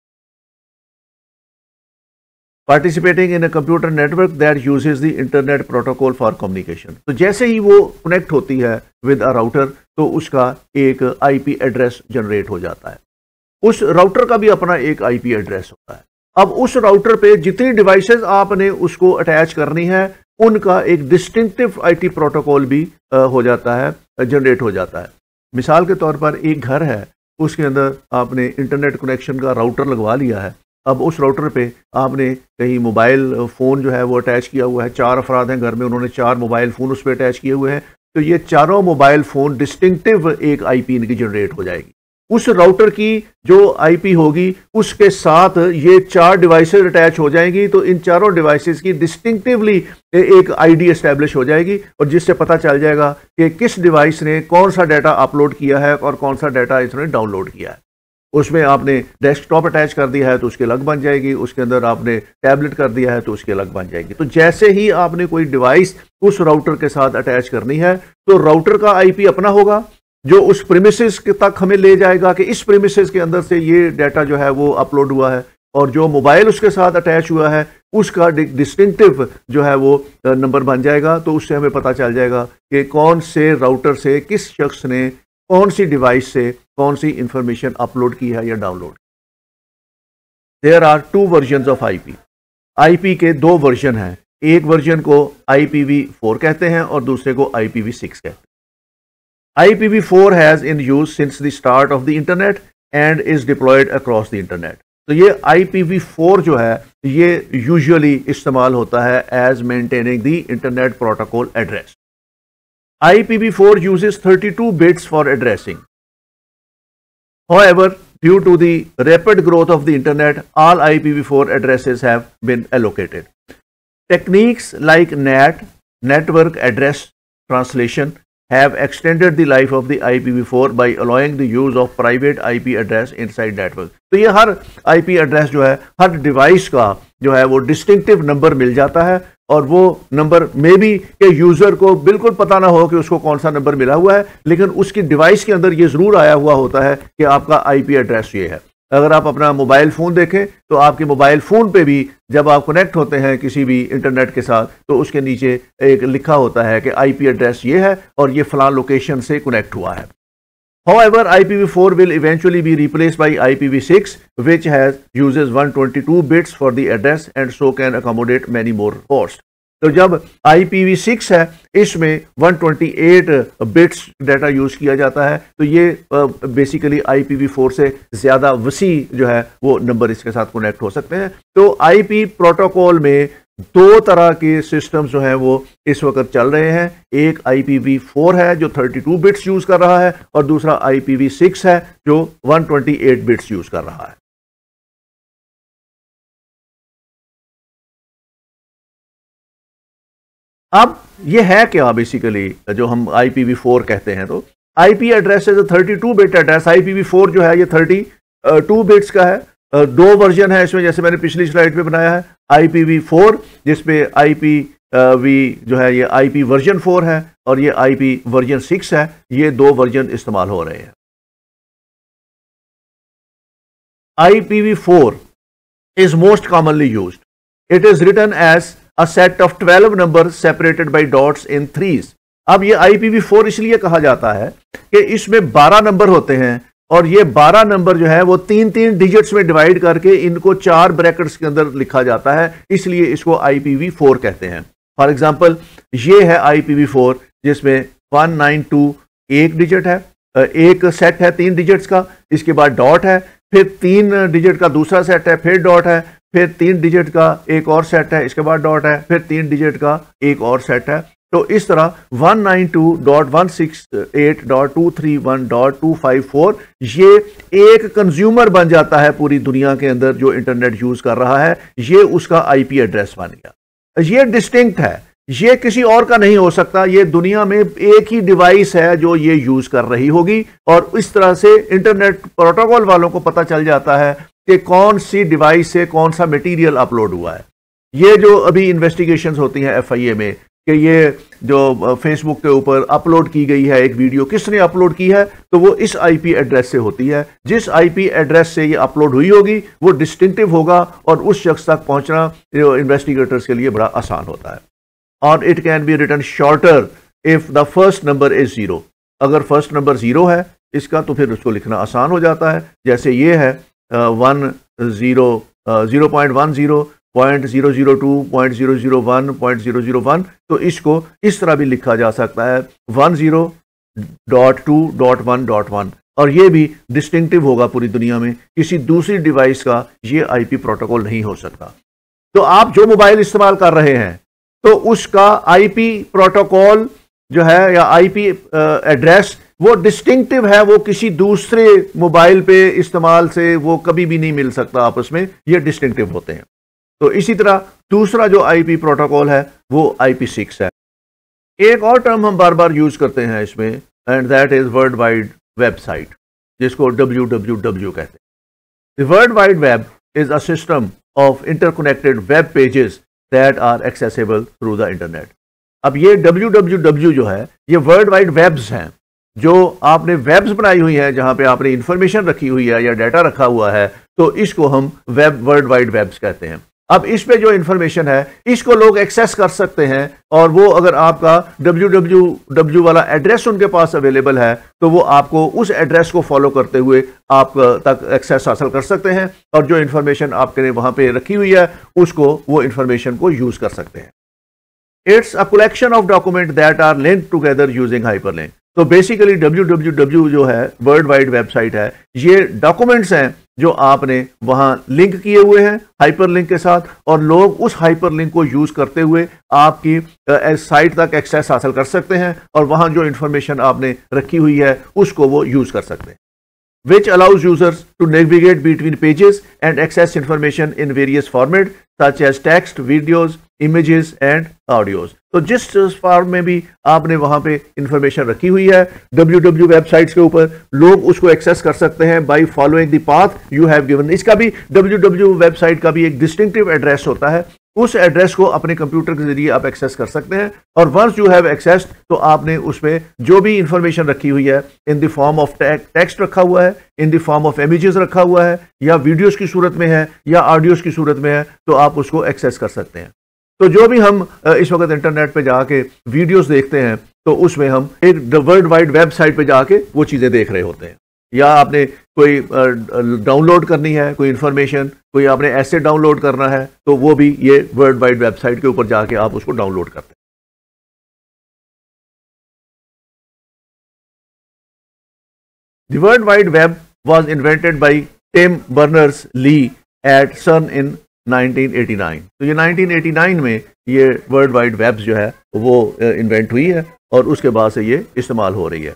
participating in computer network network that uses the internet protocol for तो जैसे ही वो कनेक्ट होती है विद अ राउटर तो उसका एक आईपी एड्रेस जनरेट हो जाता है उस राउटर का भी अपना एक आईपी एड्रेस होता है अब उस राउटर पे जितनी डिवाइस आपने उसको अटैच करनी है उनका एक डिस्टिंक्टिव आईटी प्रोटोकॉल भी हो जाता है जनरेट हो जाता है मिसाल के तौर पर एक घर है उसके अंदर आपने इंटरनेट कनेक्शन का राउटर लगवा लिया है अब उस राउटर पे आपने कहीं मोबाइल फ़ोन जो है वो अटैच किया हुआ है चार अफराद हैं घर में उन्होंने चार मोबाइल फ़ोन उस पर अटैच किए हुए हैं तो ये चारों मोबाइल फ़ोन डिस्टिंक्टिव एक आईपी इनकी जनरेट हो जाएगी उस राउटर की जो आईपी होगी उसके साथ ये चार डिवाइसेस अटैच हो जाएंगी तो इन चारों डिवाइसेस की डिस्टिंक्टिवली एक आईडी एस्टेब्लिश हो जाएगी और जिससे पता चल जाएगा कि किस डिवाइस ने कौन सा डाटा अपलोड किया है और कौन सा डाटा इसने डाउनलोड किया है उसमें आपने डेस्कटॉप अटैच कर दिया है तो उसके अलग बन जाएगी उसके अंदर आपने टैबलेट कर दिया है तो उसके अलग बन जाएगी तो जैसे ही आपने कोई डिवाइस उस राउटर के साथ अटैच करनी है तो राउटर का आईपी अपना होगा जो उस प्रेमिस तक हमें ले जाएगा कि इस प्रेमिस के अंदर से ये डाटा जो है वो अपलोड हुआ है और जो मोबाइल उसके साथ अटैच हुआ है उसका डिस्टिंक्टिव जो है वो नंबर बन जाएगा तो उससे हमें पता चल जाएगा कि कौन से राउटर से किस शख्स ने कौन सी डिवाइस से कौन सी इंफॉर्मेशन अपलोड की है या download there are two version of IP IP के दो वर्जन हैं एक वर्जन को फोर कहते हैं और दूसरे को सिक्स कहते हैं four has in use since the start of the internet and is deployed across the internet तो ये फोर जो है ये यूजुअली इस्तेमाल होता है as maintaining the internet protocol address IPv4 uses 32 bits for addressing. However, due to the rapid growth of the internet, all IPv4 addresses have been allocated. Techniques like NAT, network address translation, have extended the life of the IPv4 by allowing the use of private IP address inside network. So, ये हर IP address जो है हर device का जो है वो distinctive number मिल जाता है और वो नंबर मे भी के यूजर को बिल्कुल पता ना हो कि उसको कौन सा नंबर मिला हुआ है लेकिन उसकी डिवाइस के अंदर ये जरूर आया हुआ होता है कि आपका आईपी एड्रेस ये है अगर आप अपना मोबाइल फ़ोन देखें तो आपके मोबाइल फ़ोन पे भी जब आप कनेक्ट होते हैं किसी भी इंटरनेट के साथ तो उसके नीचे एक लिखा होता है कि आईपी एड्रेस ये है और ये फ़लां लोकेशन से कनेक्ट हुआ है However, IPv4 will eventually be replaced by IPv6, which has uses 122 bits for the address and so can accommodate many more ports. तो जब IPv6 है इसमें 128 bits data use किया जाता है तो ये basically IPv4 से ज़्यादा वसी जो है वो number इसके साथ connect हो सकते हैं तो IP protocol में दो तरह के सिस्टम जो हैं वो इस वक्त चल रहे हैं एक फोर है जो 32 बिट्स यूज़ कर रहा है और दूसरा सिक्स है जो 128 बिट्स यूज़ कर रहा है अब ये है क्या बेसिकली जो हम फोर कहते हैं तो IP address thirty 32 bit address IPv four जो है ये 32 बिट्स का है दो वर्जन है इसमें जैसे मैंने पिछली स्लाइड पे बनाया है आई पी वी फोर जिसपे आई पी वी जो है ये आई पी वर्जन फोर है और ये आई पी वर्जन सिक्स है ये दो वर्जन इस्तेमाल हो रहे हैं I P V four is most commonly use it is written as a set of twelve number separated by dots in threes अब ये आई पी वी फोर इसलिए कहा जाता है कि इसमें बारह नंबर होते हैं और ये 12 नंबर जो है वो तीन तीन डिजिट्स में डिवाइड करके इनको चार ब्रैकेट्स के अंदर लिखा जाता है इसलिए इसको आई फोर कहते हैं फॉर एग्जाम्पल ये है आई फोर जिसमें वन नाइन टू एक डिजिट है एक सेट है तीन डिजिट्स का इसके बाद डॉट है फिर तीन डिजिट का दूसरा सेट है फिर डॉट है फिर तीन डिजिट का एक और सेट है इसके बाद डॉट है फिर तीन डिजिट का एक और सेट है तो इस तरह 192.168.231.254 ये एक कंज्यूमर बन जाता है पूरी दुनिया के अंदर जो इंटरनेट यूज कर रहा है ये उसका आईपी एड्रेस बन गया ये डिस्टिंक्ट है ये किसी और का नहीं हो सकता ये दुनिया में एक ही डिवाइस है जो ये यूज कर रही होगी और इस तरह से इंटरनेट प्रोटोकॉल वालों को पता चल जाता है कि कौन सी डिवाइस से कौन सा मटेरियल अपलोड हुआ है ये जो अभी इन्वेस्टिगेशंस होती हैं एफआईए में कि ये जो फेसबुक के ऊपर अपलोड की गई है एक वीडियो किसने अपलोड की है तो वो इस आईपी एड्रेस से होती है जिस आईपी एड्रेस से ये अपलोड हुई होगी वो डिस्टिंक्टिव होगा और उस शख्स तक पहुंचना इन्वेस्टिगेटर्स के लिए बड़ा आसान होता है और it can be written shorter if the first number is zero अगर फर्स्ट नंबर जीरो है इसका तो फिर उसको लिखना आसान हो जाता है जैसे ये है one zero zero point one zero point zero zero two point zero zero one point zero zero one तो इसको इस तरह भी लिखा जा सकता है one zero dot two dot one dot one और ये भी डिस्टिंक्टिव होगा पूरी दुनिया में किसी दूसरी डिवाइस का ये आईपी प्रोटोकॉल नहीं हो सकता तो आप जो मोबाइल इस्तेमाल कर रहे हैं तो उसका आईपी प्रोटोकॉल जो है या आईपी एड्रेस वो डिस्टिंक्टिव है वो किसी दूसरे मोबाइल पे इस्तेमाल से वो कभी भी नहीं मिल सकता आपस में ये डिस्टिंक्टिव होते हैं तो इसी तरह दूसरा जो आईपी प्रोटोकॉल है वो आईपी सिक्स है एक और टर्म हम बार बार यूज करते हैं इसमें and that is world wide website जिसको डब्ल्यू डब्ल्यू डब्ल्यू कहते हैं world wide web is a system of interconnected web pages that are accessible through the internet अब ये डब्ल्यू डब्ल्यू डब्ल्यू जो है ये वर्ल्ड वाइड वेब्स हैं जो आपने वेब्स बनाई हुई हैं जहां पे आपने इंफॉर्मेशन रखी हुई है या डाटा रखा हुआ है तो इसको हम वेब वर्ल्ड वाइड वेब्स कहते हैं अब इस पे जो इन्फॉर्मेशन है इसको लोग एक्सेस कर सकते हैं और वो अगर आपका डब्ल्यू वाला एड्रेस उनके पास अवेलेबल है तो वो आपको उस एड्रेस को फॉलो करते हुए आप तक एक्सेस हासिल कर सकते हैं और जो इन्फॉर्मेशन आपके ने वहां पे रखी हुई है उसको वो इंफॉर्मेशन को यूज़ कर सकते हैं it's a collection of document that are link together using link तो बेसिकली डब्ल्यू जो है वर्ल्ड वाइड वेबसाइट है ये डॉक्यूमेंट्स हैं जो आपने वहाँ लिंक किए हुए हैं हाइपरलिंक के साथ और लोग उस हाइपरलिंक को यूज़ करते हुए आपकी साइट तक एक्सेस हासिल कर सकते हैं और वहाँ जो इन्फॉर्मेशन आपने रखी हुई है उसको वो यूज़ कर सकते हैं which allows users to navigate between pages and access information in various format such as text videos images and audios तो जिस फॉर्म में भी आपने वहां पे इंफॉर्मेशन रखी हुई है डब्ल्यू डब्ल्यू वेबसाइट्स के ऊपर लोग उसको एक्सेस कर सकते हैं by following that path you have given इसका भी डब्ल्यू डब्ल्यू वेबसाइट का भी एक डिस्टिंगटिव एड्रेस होता है उस एड्रेस को अपने कंप्यूटर के जरिए आप एक्सेस कर सकते हैं और वंस यू हैव एक्सेस तो आपने उसमें जो भी इंफॉर्मेशन रखी हुई है in the form of text रखा हुआ है in the form of images रखा हुआ है या वीडियोस की सूरत में है या ऑडियोज की सूरत में है तो आप उसको एक्सेस कर सकते हैं तो जो भी हम इस वक्त इंटरनेट पे जाके वीडियोस देखते हैं तो उसमें हम एक वर्ल्ड वाइड वेबसाइट पे जाके वो चीज़ें देख रहे होते हैं या आपने कोई डाउनलोड करनी है कोई इन्फॉर्मेशन कोई आपने ऐसे डाउनलोड करना है तो वो भी ये वर्ल्ड वाइड वेबसाइट के ऊपर जाके आप उसको डाउनलोड करते हैं The World Wide Web was invented by Tim Berners-Lee at CERN in 1989 तो ये 1989 में ये वर्ल्ड वाइड वेब्स जो है वो इन्वेंट हुई है और उसके बाद से ये इस्तेमाल हो रही है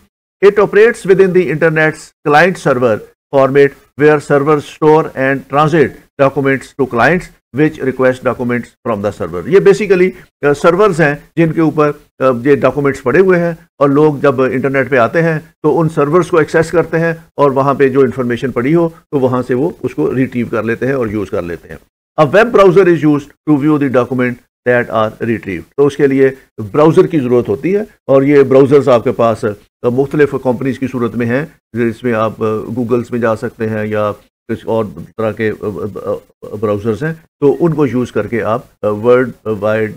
it operates within the internet's client server format where server store and transit documents to clients which request documents from the server ये बेसिकली सर्वर्स हैं जिनके ऊपर ये डॉक्यूमेंट्स पड़े हुए हैं और लोग जब इंटरनेट पे आते हैं तो उन सर्वर्स को एक्सेस करते हैं और वहाँ पे जो इन्फॉर्मेशन पड़ी हो तो वहाँ से वो उसको रिटीव कर लेते हैं और यूज़ कर लेते हैं a web browser is use to view the document that are retrieve तो उसके लिए ब्राउजर की जरूरत होती है और ये ब्राउजर आपके पास मुख्तलिफ कंपनीज की सूरत में है जिसमें आप गूगल्स में जा सकते हैं या कुछ और तरह के ब्राउजर्स हैं तो उनको यूज करके आप वर्ल्ड वाइड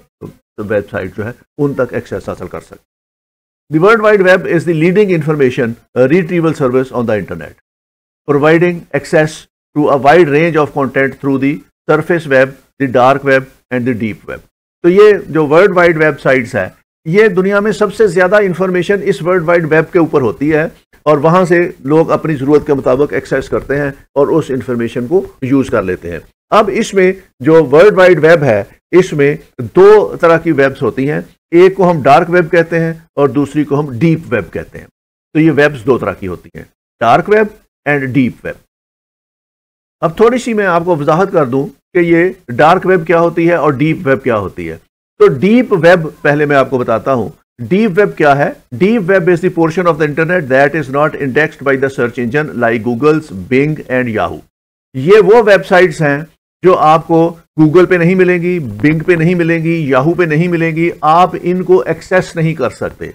वेबसाइट जो है उन तक एक्सेस हासिल कर सकते हैं world wide web is the leading information retrieval service on the internet providing access to a wide range of content through the surface web the dark web and the deep web तो ये जो वर्ल्ड वाइड वेबसाइट्स है ये दुनिया में सबसे ज़्यादा इंफॉर्मेशन इस वर्ल्ड वाइड वेब के ऊपर होती है और वहां से लोग अपनी ज़रूरत के मुताबिक एक्सेस करते हैं और उस इंफॉर्मेशन को यूज़ कर लेते हैं अब इसमें जो वर्ल्ड वाइड वेब है इसमें दो तरह की वेब्स होती हैं एक को हम डार्क वेब कहते हैं और दूसरी को हम डीप वेब कहते हैं तो ये वेब्स दो तरह की होती हैं dark web and deep web अब थोड़ी सी मैं आपको वजाहत कर दूं कि ये डार्क वेब क्या होती है और डीप वेब क्या होती है तो डीप वेब पहले मैं आपको बताता हूं डीप वेब क्या है deep web is portion of the internet that is not indexed by the search engine like Google's Bing and Yahoo ये वो वेबसाइट्स हैं जो आपको गूगल पे नहीं मिलेंगी बिंग पे नहीं मिलेंगी याहू पे नहीं मिलेंगी आप इनको एक्सेस नहीं कर सकते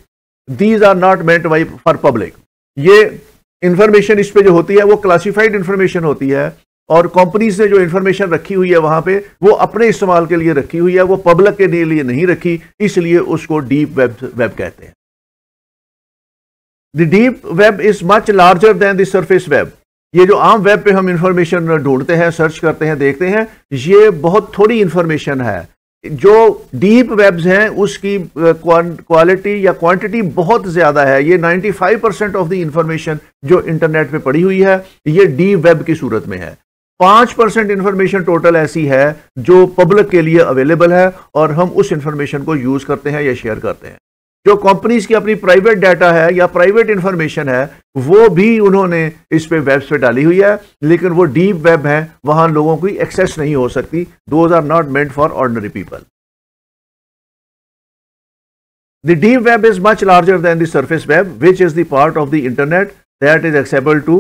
these are not meant by for public ये इंफॉर्मेशन इस पे जो होती है वो क्लासिफाइड इंफॉर्मेशन होती है और कंपनीज ने जो इन्फॉर्मेशन रखी हुई है वहां पे वो अपने इस्तेमाल के लिए रखी हुई है वो पब्लिक के लिए नहीं रखी इसलिए उसको डीप वेब वेब कहते हैं the deep web is much larger than the surface web ये जो आम वेब पे हम इंफॉर्मेशन ढूंढते हैं सर्च करते हैं देखते हैं ये बहुत थोड़ी इंफॉर्मेशन है जो डीप वेब्स हैं उसकी क्वालिटी या क्वांटिटी बहुत ज़्यादा है ये 95 परसेंट ऑफ द इंफॉर्मेशन जो इंटरनेट पे पड़ी हुई है ये डीप वेब की सूरत में है पांच परसेंट इंफॉर्मेशन टोटल ऐसी है जो पब्लिक के लिए अवेलेबल है और हम उस इंफॉर्मेशन को यूज करते हैं या शेयर करते हैं जो कंपनीज की अपनी प्राइवेट डाटा है या प्राइवेट इंफॉर्मेशन है वो भी उन्होंने इस पे वेब्स पे डाली हुई है लेकिन वो डीप वेब है वहां लोगों की एक्सेस नहीं हो सकती those are not meant for ordinary people the deep web is much larger than the surface web which is the part of the internet that is accessible to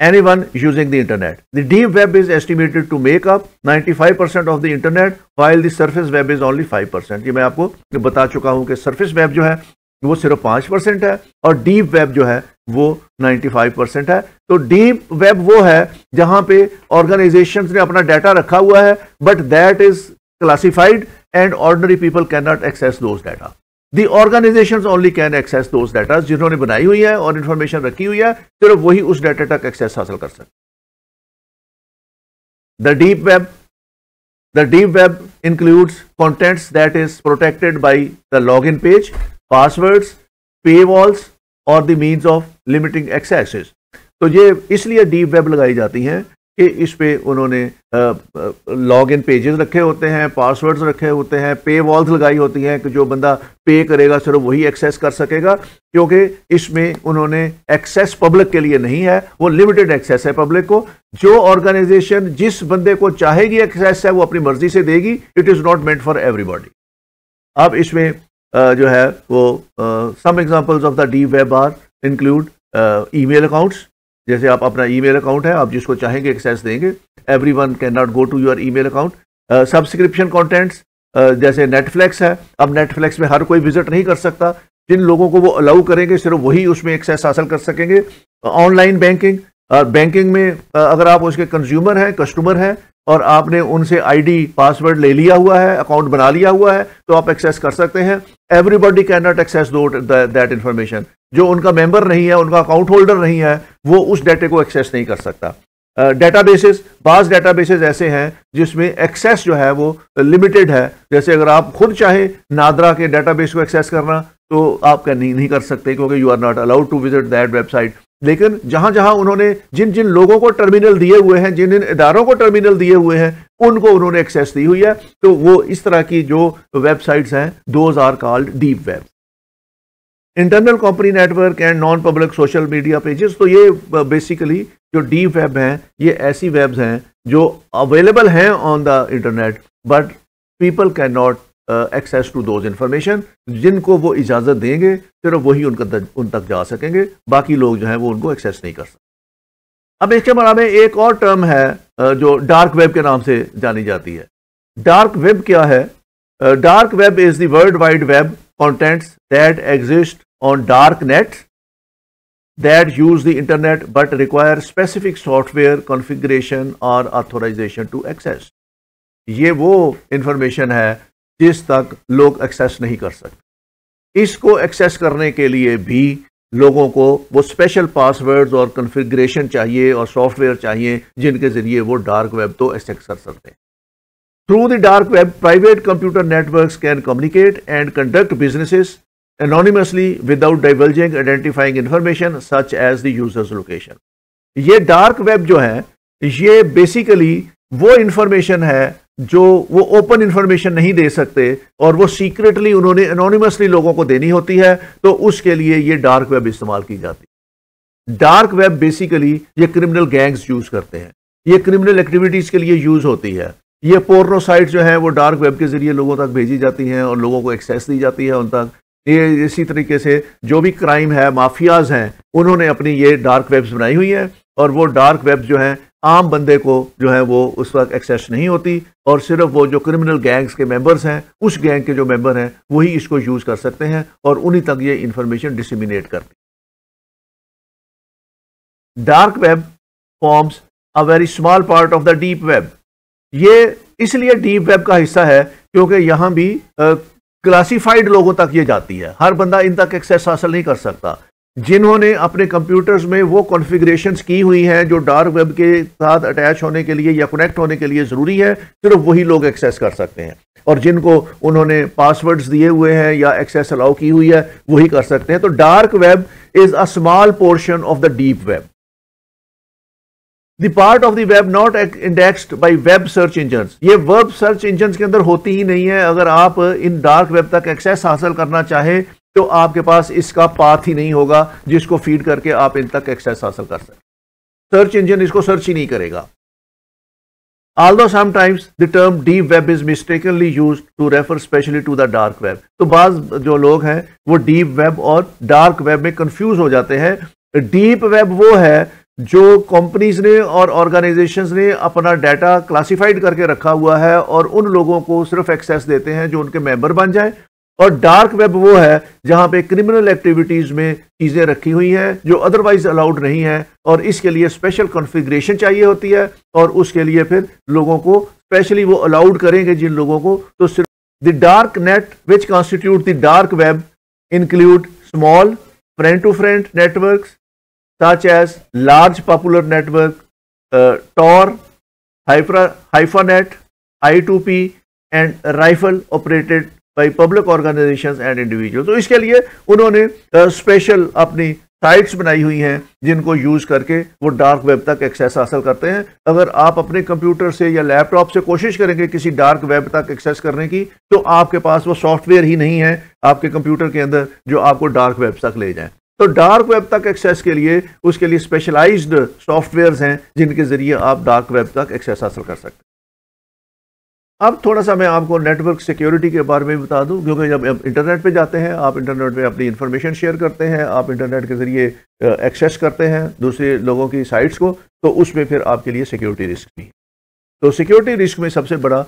anyone using the internet. The deep web is estimated to make up 95% of the internet while the surface web is only 5%. ये मैं आपको बता चुका हूं कि surface वेब जो है वो सिर्फ पांच परसेंट है और डीप वेब जो है वो 95 परसेंट है तो डीप वेब वो है जहां पे ऑर्गेनाइजेशंस ने अपना डाटा रखा हुआ है but that is classified and ordinary people can not access those data the organization only can access those data जिन्होंने बनाई हुई है और इंफॉर्मेशन रखी हुई है सिर्फ वही उस डाटा तक एक्सेस हासिल कर सकते the deep web the deep web includes contents that is protected by the log in page passwords paywalls और the means of limiting access तो ये इसलिए डीप वेब लगाई जाती हैं कि इस पे उन्होंने लॉग इन पेजेस रखे होते हैं पासवर्ड्स रखे होते हैं पे वॉल्स लगाई होती हैं कि जो बंदा पे करेगा सिर्फ वही एक्सेस कर सकेगा क्योंकि इसमें उन्होंने एक्सेस पब्लिक के लिए नहीं है वो लिमिटेड एक्सेस है पब्लिक को जो ऑर्गेनाइजेशन जिस बंदे को चाहेगी एक्सेस है वो अपनी मर्जी से देगी it is not meant for everybody अब इसमें जो है वो some examples of the D web are include email accounts जैसे आप अपना ईमेल अकाउंट है आप जिसको चाहेंगे एक्सेस देंगे everyone can not go to your email account subscription contents जैसे नेटफ्लिक्स है अब नेटफ्लिक्स में हर कोई विजिट नहीं कर सकता जिन लोगों को वो अलाउ करेंगे सिर्फ वही उसमें एक्सेस हासिल कर सकेंगे ऑनलाइन बैंकिंग बैंकिंग में uh, अगर आप उसके कंज्यूमर हैं कस्टमर हैं और आपने उनसे आईडी पासवर्ड ले लिया हुआ है अकाउंट बना लिया हुआ है तो आप एक्सेस कर सकते हैं everybody can not access those that information जो उनका मेंबर नहीं है उनका अकाउंट होल्डर नहीं है वो उस डेटे को एक्सेस नहीं कर सकता डेटा बेसिस बाज डेटा बेसिस ऐसे हैं जिसमें एक्सेस जो है वो लिमिटेड है जैसे अगर आप खुद चाहें नादरा के डेटा बेस को एक्सेस करना तो आप कह नहीं, नहीं कर सकते क्योंकि you are not allowed to visit that website लेकिन जहां जहां उन्होंने जिन जिन लोगों को टर्मिनल दिए हुए हैं जिन जिन इदारों को टर्मिनल दिए हुए हैं उनको उन्होंने एक्सेस दी हुई है तो वो इस तरह की जो वेबसाइट्स हैं those are called deep web internal company network and non public social media pages तो ये बेसिकली uh, जो डी वेब हैं ये ऐसी वेब्स हैं जो अवेलेबल हैं on the internet but people can not access to those information जिनको वो इजाज़त देंगे सिर्फ वही उनका उन तक जा सकेंगे बाकी लोग जो हैं वो उनको एक्सेस नहीं कर सकते अब इसके बारे में एक और टर्म है uh, जो डार्क वेब के नाम से जानी जाती है डार्क वेब क्या है dark web is world world wide web contents that exist on dark nets that use the internet but require specific software configuration or authorization to access. ये वो information है जिस तक लोग access नहीं कर सकते इसको access करने के लिए भी लोगों को वो स्पेशल पासवर्ड्स और कॉन्फ़िगरेशन चाहिए और सॉफ्टवेयर चाहिए जिनके ज़रिए वो डार्क वेब तो एक्सेस कर सकते हैं Through the dark web, private computer networks can communicate and conduct businesses anonymously without divulging identifying information such as the user's location. ye dark web jo hai ye basically wo information hai जो वो ओपन इंफॉर्मेशन नहीं दे सकते और वो सीक्रेटली उन्होंने एनोनिमसली लोगों को देनी होती है तो उसके लिए ये डार्क वेब इस्तेमाल की जाती है डार्क वेब बेसिकली ये क्रिमिनल गैंग्स यूज करते हैं ये क्रिमिनल एक्टिविटीज के लिए यूज होती है ये पोर्नो साइट जो है वो डार्क वेब के जरिए लोगों तक भेजी जाती हैं और लोगों को एक्सेस दी जाती है उन तक ये इसी तरीके से जो भी क्राइम है माफियाज हैं उन्होंने अपनी ये डार्क वेब्स बनाई हुई है और वो डार्क वेब जो है आम बंदे को जो है वो उस वक्त एक्सेस नहीं होती और सिर्फ वो जो क्रिमिनल गैंग्स के मेंबर्स हैं उस गैंग के जो मेंबर हैं वही इसको यूज़ कर सकते हैं और उन्हीं तक ये इंफॉर्मेशन डिसमिनेट करती dark web forms a very small part of the deep web ये इसलिए डीप वेब का हिस्सा है क्योंकि यहाँ भी क्लासिफाइड लोगों तक ये जाती है हर बंदा इन तक एक्सेस हासिल नहीं कर सकता जिन्होंने अपने कंप्यूटर्स में वो कॉन्फ़िगरेशंस की हुई हैं जो डार्क वेब के साथ अटैच होने के लिए या कनेक्ट होने के लिए ज़रूरी है सिर्फ वही लोग एक्सेस कर सकते हैं और जिनको उन्होंने पासवर्ड्स दिए हुए हैं या एक्सेस अलाउ की हुई है वही कर सकते हैं तो dark web is a small portion of the deep web the part of the web not indexed by web search engine ये वेब सर्च इंजन के अंदर होती ही नहीं है अगर आप इन डार्क वेब तक एक्सेस हासिल करना चाहें तो आपके पास इसका पाथ ही नहीं होगा जिसको फीड करके आप इन तक एक्सेस हासिल कर सकते सर्च इंजन इसको सर्च ही नहीं करेगा though sometimes the term deep web is mistakenly use to refer specially to the dark web तो बाज जो लोग हैं वो डीप वेब और डार्क वेब में कंफ्यूज हो जाते हैं डीप वेब वो है जो कंपनीज ने और ऑर्गेनाइजेशंस ने अपना डाटा क्लासिफाइड करके रखा हुआ है और उन लोगों को सिर्फ एक्सेस देते हैं जो उनके मेंबर बन जाए और डार्क वेब वो है जहां पे क्रिमिनल एक्टिविटीज में चीजें रखी हुई हैं जो अदरवाइज अलाउड नहीं है और इसके लिए स्पेशल कॉन्फ़िगरेशन चाहिए होती है और उसके लिए फिर लोगों को स्पेशली वो अलाउड करेंगे जिन लोगों को तो सिर्फ the dark net which constitute the dark web include small friend to friend networks such as large popular network, uh, Tor, HyphaNet, I2P and rifle operated by public organizations and individuals. तो इसके लिए उन्होंने स्पेशल uh, special अपनी साइट्स बनाई हुई हैं जिनको यूज़ करके वो डार्क वेब तक एक्सेस हासिल करते हैं अगर आप अपने कंप्यूटर से या लैपटॉप से कोशिश करेंगे किसी डार्क वेब तक एक्सेस करने की तो आपके पास वो सॉफ्टवेयर ही नहीं है आपके कंप्यूटर के अंदर जो आपको डार्क वेब तक ले जाए तो डार्क वेब तक एक्सेस के लिए उसके लिए स्पेशलाइज्ड सॉफ्टवेयर्स हैं जिनके ज़रिए आप डार्क वेब तक एक्सेस हासिल कर सकते हैं अब थोड़ा सा मैं आपको नेटवर्क सिक्योरिटी के बारे में बता दूं क्योंकि जब इंटरनेट पे जाते हैं आप इंटरनेट पे अपनी इंफॉर्मेशन शेयर करते हैं आप इंटरनेट के ज़रिए एक्सेस करते हैं दूसरे लोगों की साइट्स को तो उसमें फिर आपके लिए सिक्योरिटी रिस्क भी तो सिक्योरिटी रिस्क में सबसे बड़ा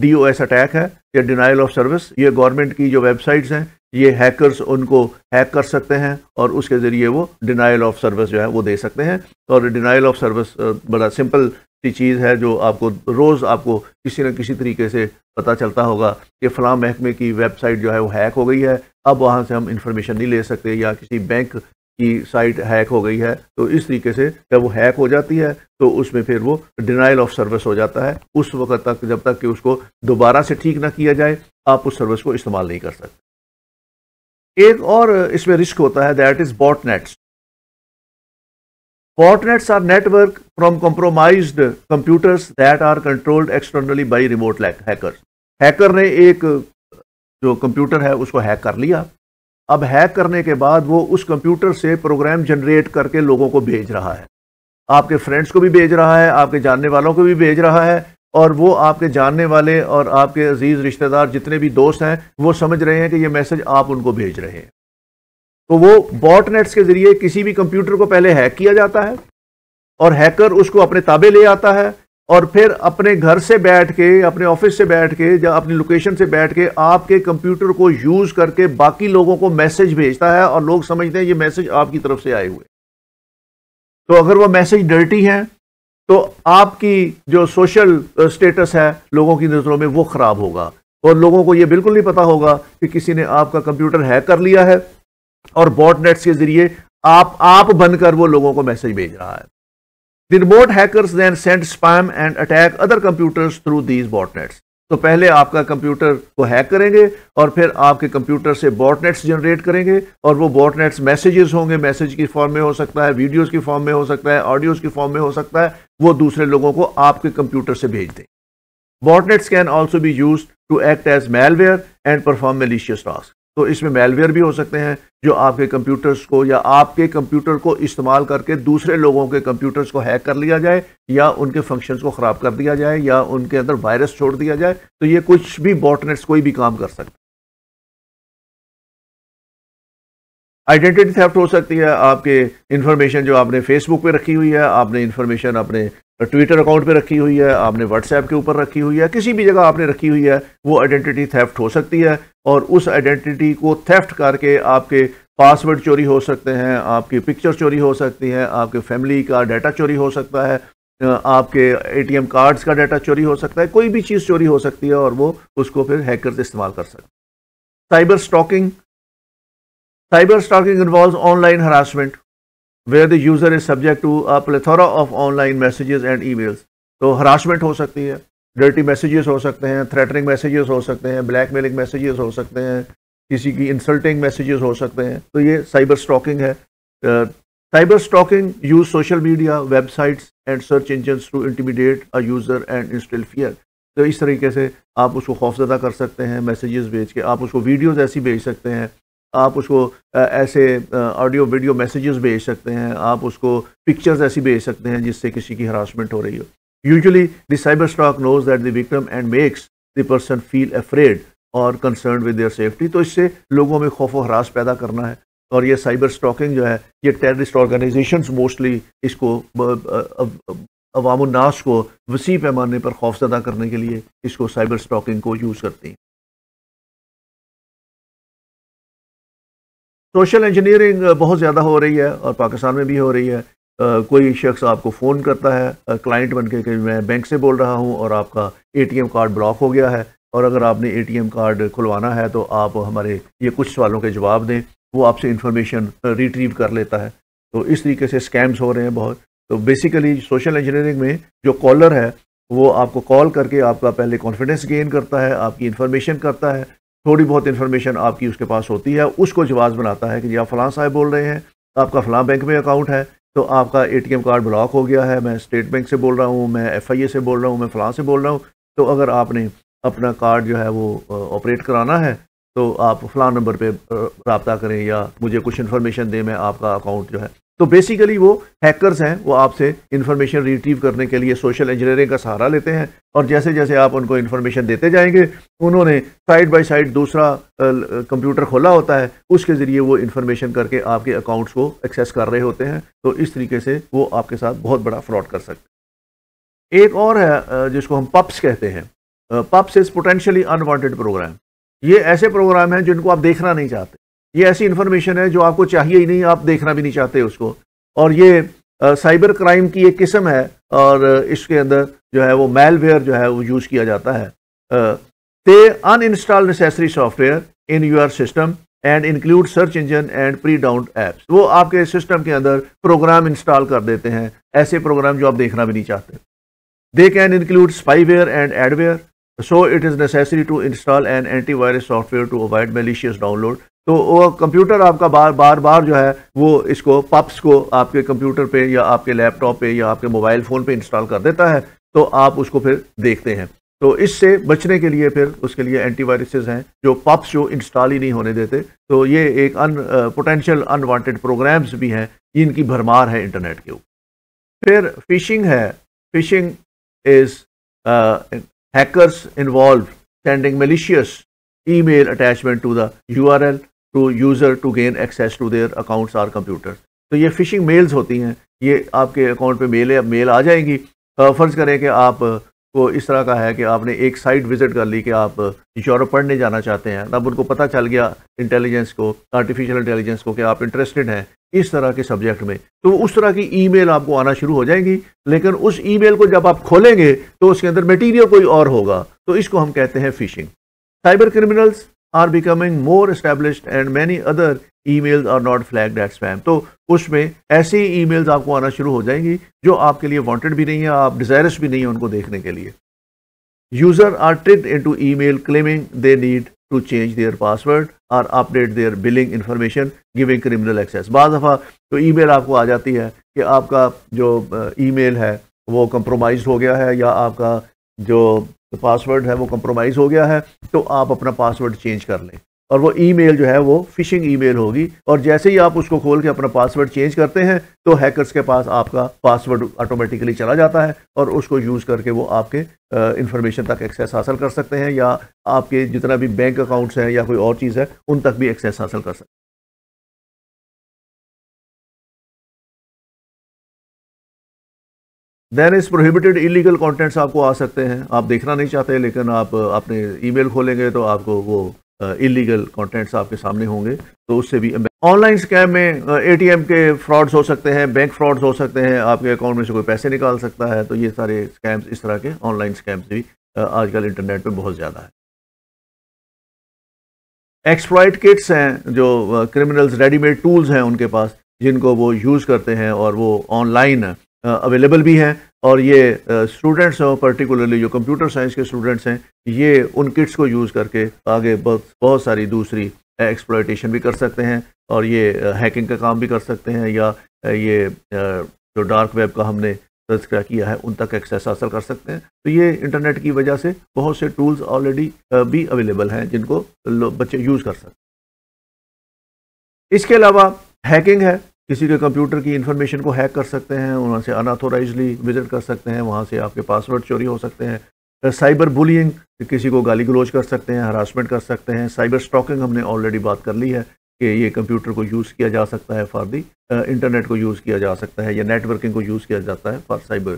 डी ओ एस अटैक है या डिनाइल ऑफ सर्विस ये गवर्नमेंट की जो वेबसाइट्स हैं ये हैकर्स उनको हैक कर सकते हैं और उसके ज़रिए वो डिनाइल ऑफ सर्विस जो है वो दे सकते हैं और डिनाइल ऑफ सर्विस बड़ा सिंपल सी चीज़ है जो आपको रोज़ आपको किसी न किसी तरीके से पता चलता होगा कि फ़लाँ महकमे की वेबसाइट जो है वो हैक हो गई है अब वहाँ से हम इंफॉर्मेशन नहीं ले सकते या किसी बैंक की साइट हैक हो गई है तो इस तरीके से जब वो हैक हो जाती है तो उसमें फिर वो डिनाइल ऑफ सर्विस हो जाता है उस वक्त तक जब तक कि उसको दोबारा से ठीक ना किया जाए आप उस सर्विस को इस्तेमाल नहीं कर सकते एक और इसमें रिस्क होता है that is botnets botnets are network from compromise computers that are controlled externally by remote hacker hacker ने एक जो कंप्यूटर है उसको हैक कर लिया अब हैक करने के बाद वो उस कंप्यूटर से प्रोग्राम जनरेट करके लोगों को भेज रहा है आपके फ्रेंड्स को भी भेज रहा है आपके जानने वालों को भी भेज रहा है और वो आपके जानने वाले और आपके अजीज़ रिश्तेदार जितने भी दोस्त हैं वो समझ रहे हैं कि ये मैसेज आप उनको भेज रहे हैं तो वो बॉटनेट्स के ज़रिए किसी भी कंप्यूटर को पहले हैक किया जाता है और हैकर उसको अपने ताबे ले आता है और फिर अपने घर से बैठ के अपने ऑफिस से बैठ के या अपनी लोकेशन से बैठ के आपके कंप्यूटर को यूज़ करके बाकी लोगों को मैसेज भेजता है और लोग समझते हैं ये मैसेज आपकी तरफ से आए हुए तो अगर वो मैसेज डर्टी हैं तो आपकी जो सोशल स्टेटस uh, है लोगों की नज़रों में वो ख़राब होगा और लोगों को ये बिल्कुल नहीं पता होगा कि किसी ने आपका कंप्यूटर हैक कर लिया है और बॉटनेट्स के जरिए आप आप बनकर वो लोगों को मैसेज भेज रहा है The remote hackers then send spam and attack other computers through these botnets. तो पहले आपका कंप्यूटर को हैक करेंगे और फिर आपके कंप्यूटर से बॉटनेट्स जनरेट करेंगे और वो बॉटनेट्स मैसेजेस होंगे मैसेज की फॉर्म में हो सकता है वीडियोस की फॉर्म में हो सकता है ऑडियोज की फॉर्म में हो सकता है वो दूसरे लोगों को आपके कंप्यूटर से भेज दें botnets can also be use to act as malware and perform malicious task तो इसमें मेलवेयर भी हो सकते हैं जो आपके कंप्यूटर्स को या आपके कंप्यूटर को इस्तेमाल करके दूसरे लोगों के कंप्यूटर्स को हैक कर लिया जाए या उनके फंक्शंस को ख़राब कर दिया जाए या उनके अंदर वायरस छोड़ दिया जाए तो ये कुछ भी बॉटनेट्स कोई भी काम कर सकते आइडेंटिटी थेफ्ट हो सकती है आपके इन्फॉर्मेशन जो आपने फेसबुक पे रखी हुई है आपने इन्फॉर्मेशन अपने ट्विटर अकाउंट पे रखी हुई है आपने व्हाट्सएप के ऊपर रखी हुई है किसी भी जगह आपने रखी हुई है वो आइडेंटिटी थेफ्ट हो सकती है और उस आइडेंटिटी को थेफ्ट करके आपके पासवर्ड चोरी हो सकते हैं आपकी पिक्चर चोरी हो सकती है आपके फैमिली का डाटा चोरी हो सकता है आपके एटीएम कार्ड्स का डाटा चोरी हो सकता है कोई भी चीज़ चोरी हो सकती है और वो उसको फिर हैकर इस्तेमाल कर सकते हैं cyber stalking cyber stalking involve online harassment where the user is subject to a plethora of online messages and emails. तो harassment हो सकती है dirty messages हो सकते हैं threatening messages हो सकते हैं blackmailing messages हो सकते हैं किसी की insulting messages हो सकते हैं तो ये cyber stalking है cyber stalking use social media websites and search engines to intimidate a user and instill fear तो इस तरीके से आप उसको खौफजदा कर सकते हैं मैसेजेस भेज के आप उसको वीडियोस ऐसी भेज सकते हैं आप उसको ऐसे ऑडियो वीडियो मैसेजेस भेज सकते हैं आप उसको पिक्चर्स ऐसी भेज सकते हैं जिससे किसी की हरासमेंट हो रही हो usually the cyber stalk knows that the end makes the person feel afraid और कंसर्न विद देयर सेफ्टी तो इससे लोगों में खौफ व हरास पैदा करना है और ये साइबर स्टॉकिंग जो है ये टेररिस्ट ऑर्गेनाइजेशन मोस्टली इसको अवामनास को वसी पैमाने पर खौफजदा करने के लिए इसको साइबर स्टॉकिंग को यूज़ करती हैं सोशल इंजीनियरिंग uh, बहुत ज़्यादा हो रही है और पाकिस्तान में भी हो रही है Uh, कोई शख्स आपको फ़ोन करता है क्लाइंट uh, बन के कि मैं बैंक से बोल रहा हूँ और आपका एटीएम कार्ड ब्लॉक हो गया है और अगर आपने एटीएम कार्ड खुलवाना है तो आप हमारे ये कुछ सवालों के जवाब दें वो आपसे इन्फॉर्मेशन रिट्रीव uh, कर लेता है तो इस तरीके से स्कैम्स हो रहे हैं बहुत तो बेसिकली सोशल इंजीनियरिंग में जो कॉलर है वो आपको कॉल करके आपका पहले कॉन्फिडेंस गेन करता है आपकी इन्फॉर्मेशन करता है थोड़ी बहुत इन्फॉर्मेशन आपकी उसके पास होती है उसको जवाब बनाता है कि जी आप फलां साहब बोल रहे हैं आपका फलां बैंक में अकाउंट है तो आपका एटीएम कार्ड ब्लॉक हो गया है मैं स्टेट बैंक से बोल रहा हूँ मैं एफआईए से बोल रहा हूँ मैं फलां से बोल रहा हूँ तो अगर आपने अपना कार्ड जो है वो ऑपरेट कराना है तो आप फलां नंबर पर रबता करें या मुझे कुछ इन्फॉर्मेशन दें मैं आपका अकाउंट जो है तो बेसिकली वो हैकर्स हैं वो आपसे इन्फॉर्मेशन रिट्रीव करने के लिए सोशल इंजीनियरिंग का सहारा लेते हैं और जैसे जैसे आप उनको इन्फॉर्मेशन देते जाएंगे उन्होंने साइड बाय साइड दूसरा कंप्यूटर खोला होता है उसके ज़रिए वो इन्फॉर्मेशन करके आपके अकाउंट्स को एक्सेस कर रहे होते हैं तो इस तरीके से वो आपके साथ बहुत बड़ा फ्रॉड कर सकते एक और है जिसको हम पप्स कहते हैं PUPs is potentially unwanted program ये ऐसे प्रोग्राम हैं जिनको आप देखना नहीं चाहते ये ऐसी इन्फॉर्मेशन है जो आपको चाहिए ही नहीं आप देखना भी नहीं चाहते उसको और ये आ, साइबर क्राइम की एक किस्म है और इसके अंदर जो है वो मेलवेयर जो है वो यूज़ किया जाता है they uninstall necessary software in your system and include search engine and pre down apps वो आपके सिस्टम के अंदर प्रोग्राम इंस्टॉल कर देते हैं ऐसे प्रोग्राम जो आप देखना भी नहीं चाहते they can include spyware and adware so it is necessary to install an antivirus software to avoid malicious download तो वो कंप्यूटर आपका बार बार बार जो है वो इसको पप्स को आपके कंप्यूटर पे या आपके लैपटॉप पे या आपके मोबाइल फ़ोन पे इंस्टॉल कर देता है तो आप उसको फिर देखते हैं तो इससे बचने के लिए फिर उसके लिए एंटीवायरसेस हैं जो पप्स जो इंस्टॉल ही नहीं होने देते तो ये एक अन पोटेंशियल अनवांटेड प्रोग्राम्स भी हैं जिनकी भरमार है इंटरनेट के ऊपर फिर फिशिंग है phishing is malicious email attachment to the U R L to user to gain access to their accounts or computer तो ये फ़िशिंग मेल्स होती हैं ये आपके अकाउंट पे मेल है अब मेल आ जाएंगी तो फ़र्ज़ करें कि आप को इस तरह का है कि आपने एक साइट विज़िट कर ली कि आप यूरोप पढ़ने जाना चाहते हैं तब उनको पता चल गया इंटेलिजेंस को आर्टिफिशियल इंटेलिजेंस को कि आप इंटरेस्टेड हैं इस तरह के सब्जेक्ट में तो उस तरह की ईमेल आपको आना शुरू हो जाएंगी लेकिन उस ईमेल को जब आप खोलेंगे तो उसके अंदर मटेरियल कोई और होगा तो इसको हम कहते हैं phishing cyber criminals are becoming more established and many other email are not flag at spam तो उसमें ऐसी ई मेल्स आपको आना शुरू हो जाएंगी जो आपके लिए वॉन्टेड भी नहीं है आप डिज़ायरस भी नहीं है उनको देखने के लिए user are tried into email claiming they need to change their password or update their billing information giving criminal access बार दफ़ा तो ई मेल आपको आ जाती है कि आपका जो ई मेल है वो कंप्रोमाइज हो गया है या आपका जो तो पासवर्ड है वो कंप्रोमाइज़ हो गया है तो आप अपना पासवर्ड चेंज कर लें और वो ईमेल जो है वो फिशिंग ईमेल होगी और जैसे ही आप उसको खोल के अपना पासवर्ड चेंज करते हैं तो हैकर्स के पास आपका पासवर्ड ऑटोमेटिकली चला जाता है और उसको यूज़ करके वो आपके इंफॉर्मेशन तक एक्सेस हासिल कर सकते हैं या आपके जितना भी बैंक अकाउंट्स हैं या कोई और चीज़ है उन तक भी एक्सेस हासिल कर सकते हैं देन इस प्रोहिबिटेड इलीगल कॉन्टेंट्स आपको आ सकते हैं आप देखना नहीं चाहते लेकिन आप अपने ईमेल खोलेंगे तो आपको वो इलीगल uh, कॉन्टेंट्स आपके सामने होंगे तो उससे भी ऑनलाइन स्कैम में एटीएम uh, के फ्रॉड्स हो सकते हैं बैंक फ्रॉड्स हो सकते हैं आपके अकाउंट में से कोई पैसे निकाल सकता है तो ये सारे स्कैम्स इस तरह के ऑनलाइन स्कैम्स भी uh, आजकल इंटरनेट पर बहुत ज़्यादा है एक्सप्लॉइट किट्स हैं जो क्रिमिनल्स रेडीमेड टूल्स हैं उनके पास जिनको वो यूज़ करते हैं और वो ऑनलाइन अवेलेबल भी हैं और ये स्टूडेंट्स हैं पर्टिकुलरली जो कंप्यूटर साइंस के स्टूडेंट्स हैं ये उन किट्स को यूज़ करके आगे बहुत बहुत सारी दूसरी एक्सप्लोइटेशन भी कर सकते हैं और ये हैकिंग का काम भी कर सकते हैं या ये जो डार्क वेब का हमने तस्करा किया है उन तक एक्सेस हासिल कर सकते हैं तो ये इंटरनेट की वजह से बहुत से टूल्स ऑलरेडी भी अवेलेबल हैं जिनको बच्चे यूज़ कर सकते हैं इसके अलावा हैकिंग है किसी के कंप्यूटर की इन्फॉर्मेशन को हैक कर सकते हैं वहाँ से अनऑथोराइजली विजिट कर सकते हैं वहाँ से आपके पासवर्ड चोरी हो सकते हैं साइबर बुलिंग किसी को गाली गलोज कर सकते हैं हरासमेंट कर सकते हैं साइबर स्टॉकिंग हमने ऑलरेडी बात कर ली है कि ये कंप्यूटर को यूज़ किया जा सकता है फॉर दी इंटरनेट को यूज़ किया जा सकता है या नेटवर्किंग को यूज़ किया जाता है for cyber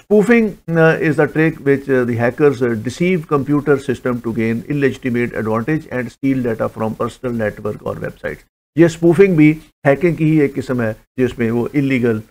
spoofing is a trick which which uh, computer system to gain computer system advantage and steal data from personal network और personal ये स्पूफिंग भी हैकिंग की ही एक किस्म है जिसमें वो इलीगल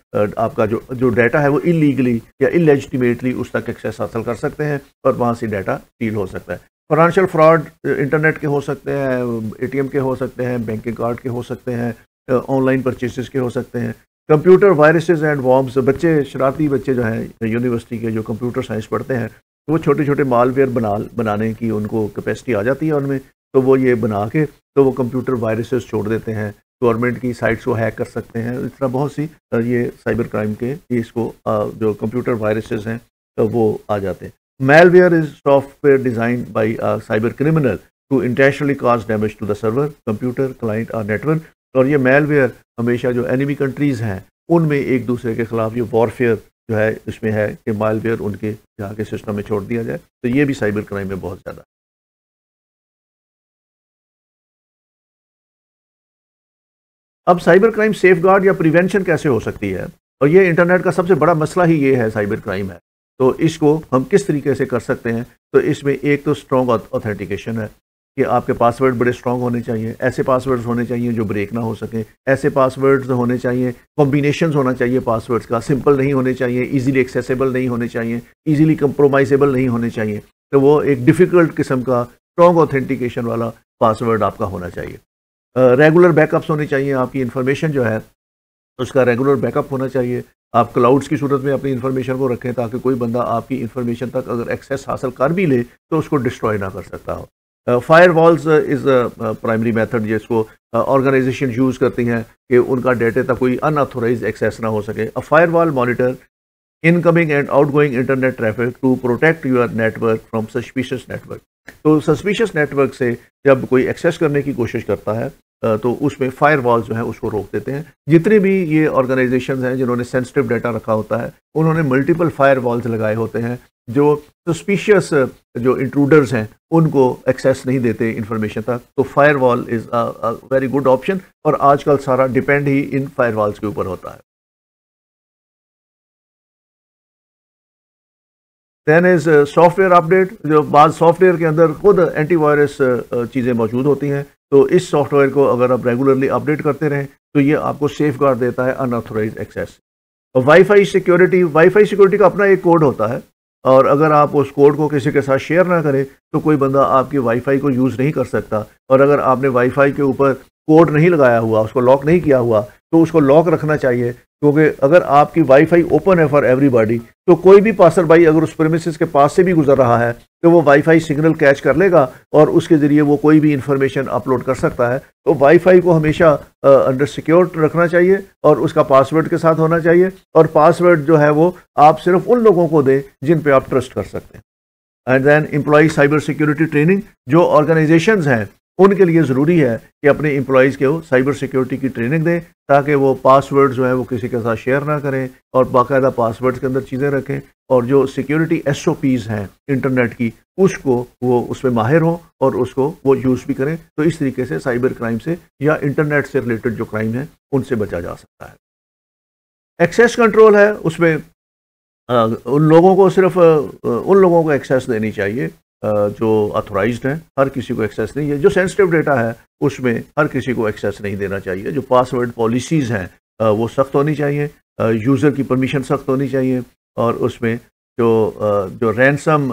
आपका जो जो डाटा है वो इलीगली या इलेजिटिमेटली उस तक एक्सेस हासिल कर सकते हैं और वहाँ से डाटा डील हो सकता है फाइनेंशियल फ्रॉड इंटरनेट के हो सकते हैं एटीएम के हो सकते हैं बैंकिंग कार्ड के हो सकते हैं ऑनलाइन परचेसेस के हो सकते हैं कंप्यूटर वायरसेस एंड वॉम्स बच्चे शरारती बच्चे जो हैं यूनिवर्सिटी के जो कंप्यूटर साइंस पढ़ते हैं तो वो छोटे छोटे मालवेयर बना बनाने की उनको कैपेसिटी आ जाती है उनमें तो वो ये बना के तो वो कंप्यूटर वायरसेस छोड़ देते हैं गवर्नमेंट की साइट्स को हैक कर सकते हैं इस तरह बहुत सी ये साइबर क्राइम के इसको जो कंप्यूटर वायरसेस हैं तो वो आ जाते हैं malware is software design by cyber criminal to intentionally cause damage to the server computer client और नेटवर्क और ये मेलवेयर हमेशा जो एनिमी कंट्रीज़ हैं उनमें एक दूसरे के खिलाफ ये वॉरफेयर जो है इसमें है कि मेलवेयर उनके यहाँ के सिस्टम में छोड़ दिया जाए तो ये भी साइबर क्राइम में बहुत ज़्यादा अब साइबर क्राइम सेफ या प्रिवेंशन कैसे हो सकती है और ये इंटरनेट का सबसे बड़ा मसला ही ये है साइबर क्राइम है तो इसको हम किस तरीके से कर सकते हैं तो इसमें एक तो स्ट्रॉन्ग ऑथेंटिकेशन है कि आपके पासवर्ड बड़े स्ट्रॉन्ग होने चाहिए ऐसे पासवर्ड्स होने चाहिए जो ब्रेक ना हो सकें ऐसे पासवर्ड्स होने चाहिए कॉम्बिनेशन होना चाहिए पासवर्ड्स का सिंपल नहीं होने चाहिए ईजिली एक्सेसिबल नहीं होने चाहिए ईजिली कंप्रोमाइजेबल नहीं होने चाहिए तो वो एक डिफ़िकल्ट किस्म का स्ट्रॉन्ग ऑथेंटिकेशन वाला पासवर्ड आपका होना चाहिए रेगुलर बैकअप्स होने चाहिए आपकी इन्फॉर्मेशन जो है उसका रेगुलर बैकअप होना चाहिए आप क्लाउड्स की सूरत में अपनी इन्फॉर्मेशन को रखें ताकि कोई बंदा आपकी इन्फॉर्मेशन तक अगर एक्सेस हासिल कर भी ले तो उसको डिस्ट्रॉय ना कर सकता हो firewalls is primary method जिसको ऑर्गेनाइजेशन यूज़ करती हैं कि उनका डेटे तक कोई अनऑथोराइज एक्सेस ना हो सके a firewall monitor incoming and outgoing internet traffic to protect your network from suspicious network तो सस्पिशियस नेटवर्क से जब कोई एक्सेस करने की कोशिश करता है तो उसमें फायर जो है उसको रोक देते हैं जितने भी ये ऑर्गेनाइजेशन हैं जिन्होंने सेंसिटिव डाटा रखा होता है उन्होंने मल्टीपल फायर वॉल्स लगाए होते हैं जो सस्पिशियस जो इंट्रूडर्स हैं उनको एक्सेस नहीं देते इन्फॉर्मेशन तक तो firewall is very good option और आजकल सारा डिपेंड ही इन फायर वॉल्स के ऊपर होता है दैन इज़ सॉफ्टवेयर अपडेट जो बाद सॉफ्टवेयर के अंदर खुद एंटीवायरस uh, uh, चीज़ें मौजूद होती हैं तो इस सॉफ्टवेयर को अगर आप रेगुलरली अपडेट करते रहें तो ये आपको सेफ गार्ड देता है unauthorized access wifi security wifi security का अपना एक कोड होता है और अगर आप उस कोड को किसी के साथ शेयर ना करें तो कोई बंदा आपकी वाईफाई को यूज़ नहीं कर सकता और अगर आपने वाईफाई के ऊपर कोड नहीं लगाया हुआ उसको लॉक नहीं किया हुआ तो उसको लॉक रखना चाहिए क्योंकि अगर आपकी वाईफाई ओपन है फॉर एवरीबॉडी तो कोई भी पासर बाई अगर उस प्रेमिस के पास से भी गुजर रहा है तो वो वाईफाई सिग्नल कैच कर लेगा और उसके ज़रिए वो कोई भी इन्फॉर्मेशन अपलोड कर सकता है तो वाईफाई को हमेशा अंडर सिक्योर रखना चाहिए और उसका पासवर्ड के साथ होना चाहिए और पासवर्ड जो है वो आप सिर्फ उन लोगों को दें जिन पर आप ट्रस्ट कर सकते हैं and then employee cyber security training जो ऑर्गेनाइजेशन हैं उनके लिए ज़रूरी है कि अपने के वो साइबर सिक्योरिटी की ट्रेनिंग दें ताकि वो पासवर्ड जो है वो किसी के साथ शेयर ना करें और बाकायदा पासवर्ड्स के अंदर चीज़ें रखें और जो सिक्योरिटी एस ओ पीज़ हैं इंटरनेट की उसको वो उसमें माहिर हों और उसको वो यूज़ भी करें तो इस तरीके से साइबर क्राइम से या इंटरनेट से रिलेटेड जो क्राइम है उनसे बचा जा सकता है एक्सेस कंट्रोल है उसमें उन लोगों को सिर्फ उन लोगों को एक्सेस देनी चाहिए जो अथोराइज हैं हर किसी को एक्सेस नहीं है जो सेंसिटिव डेटा है उसमें हर किसी को एक्सेस नहीं देना चाहिए जो पासवर्ड पॉलिसीज़ हैं वो सख्त होनी चाहिए यूज़र की परमिशन सख्त होनी चाहिए और उसमें जो जो रैनसम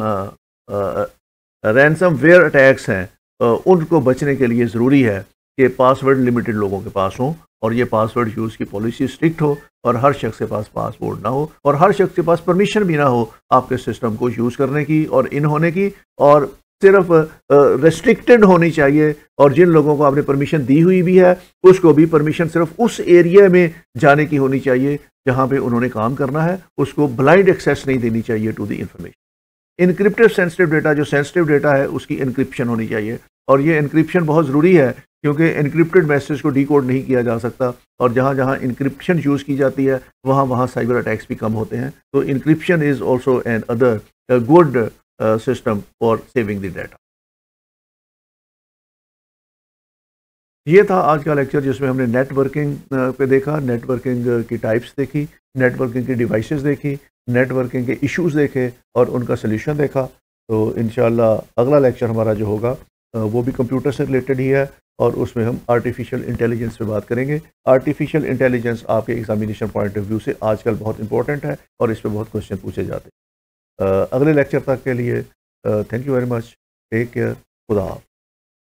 रैनसम वेयर अटैक्स हैं उनको बचने के लिए ज़रूरी है कि पासवर्ड लिमिटेड लोगों के पास हों और ये पासवर्ड यूज़ की पॉलिसी स्ट्रिक्ट हो और हर शख्स के पास पासवर्ड ना हो और हर शख्स के पास परमिशन भी ना हो आपके सिस्टम को यूज़ करने की और इन होने की और सिर्फ रेस्ट्रिक्टेड होनी चाहिए और जिन लोगों को आपने परमिशन दी हुई भी है उसको भी परमिशन सिर्फ उस एरिया में जाने की होनी चाहिए जहाँ पे उन्होंने काम करना है उसको ब्लाइंड एक्सेस नहीं देनी चाहिए to the information encrypt sensitive data जो सेंसिटिव डेटा है उसकी इनक्रिप्शन होनी चाहिए और ये इनक्रिप्शन बहुत ज़रूरी है क्योंकि इनक्रिप्टेड मैसेज को डी नहीं किया जा सकता और जहाँ जहाँ इंक्रिप्शन यूज़ की जाती है वहाँ वहाँ साइबर अटैक्स भी कम होते हैं तो encryption is also an other good system for saving the data ये था आज का लेक्चर जिसमें हमने नेटवर्किंग uh, पे देखा नेटवर्किंग की टाइप्स देखी नेटवर्किंग की डिवाइसेस देखी नेटवर्किंग के इश्यूज देखे और उनका सलूशन देखा तो इन अगला लेक्चर हमारा जो होगा uh, वो भी कंप्यूटर से रिलेटेड ही है और उसमें हम आर्टिफिशियल इंटेलिजेंस पे बात करेंगे आर्टिफिशियल इंटेलिजेंस आपके एग्जामिनेशन पॉइंट ऑफ व्यू से आजकल बहुत इंपॉर्टेंट है और इस पर बहुत क्वेश्चन पूछे जाते हैं अगले लेक्चर तक के लिए thank you very much take care खुदा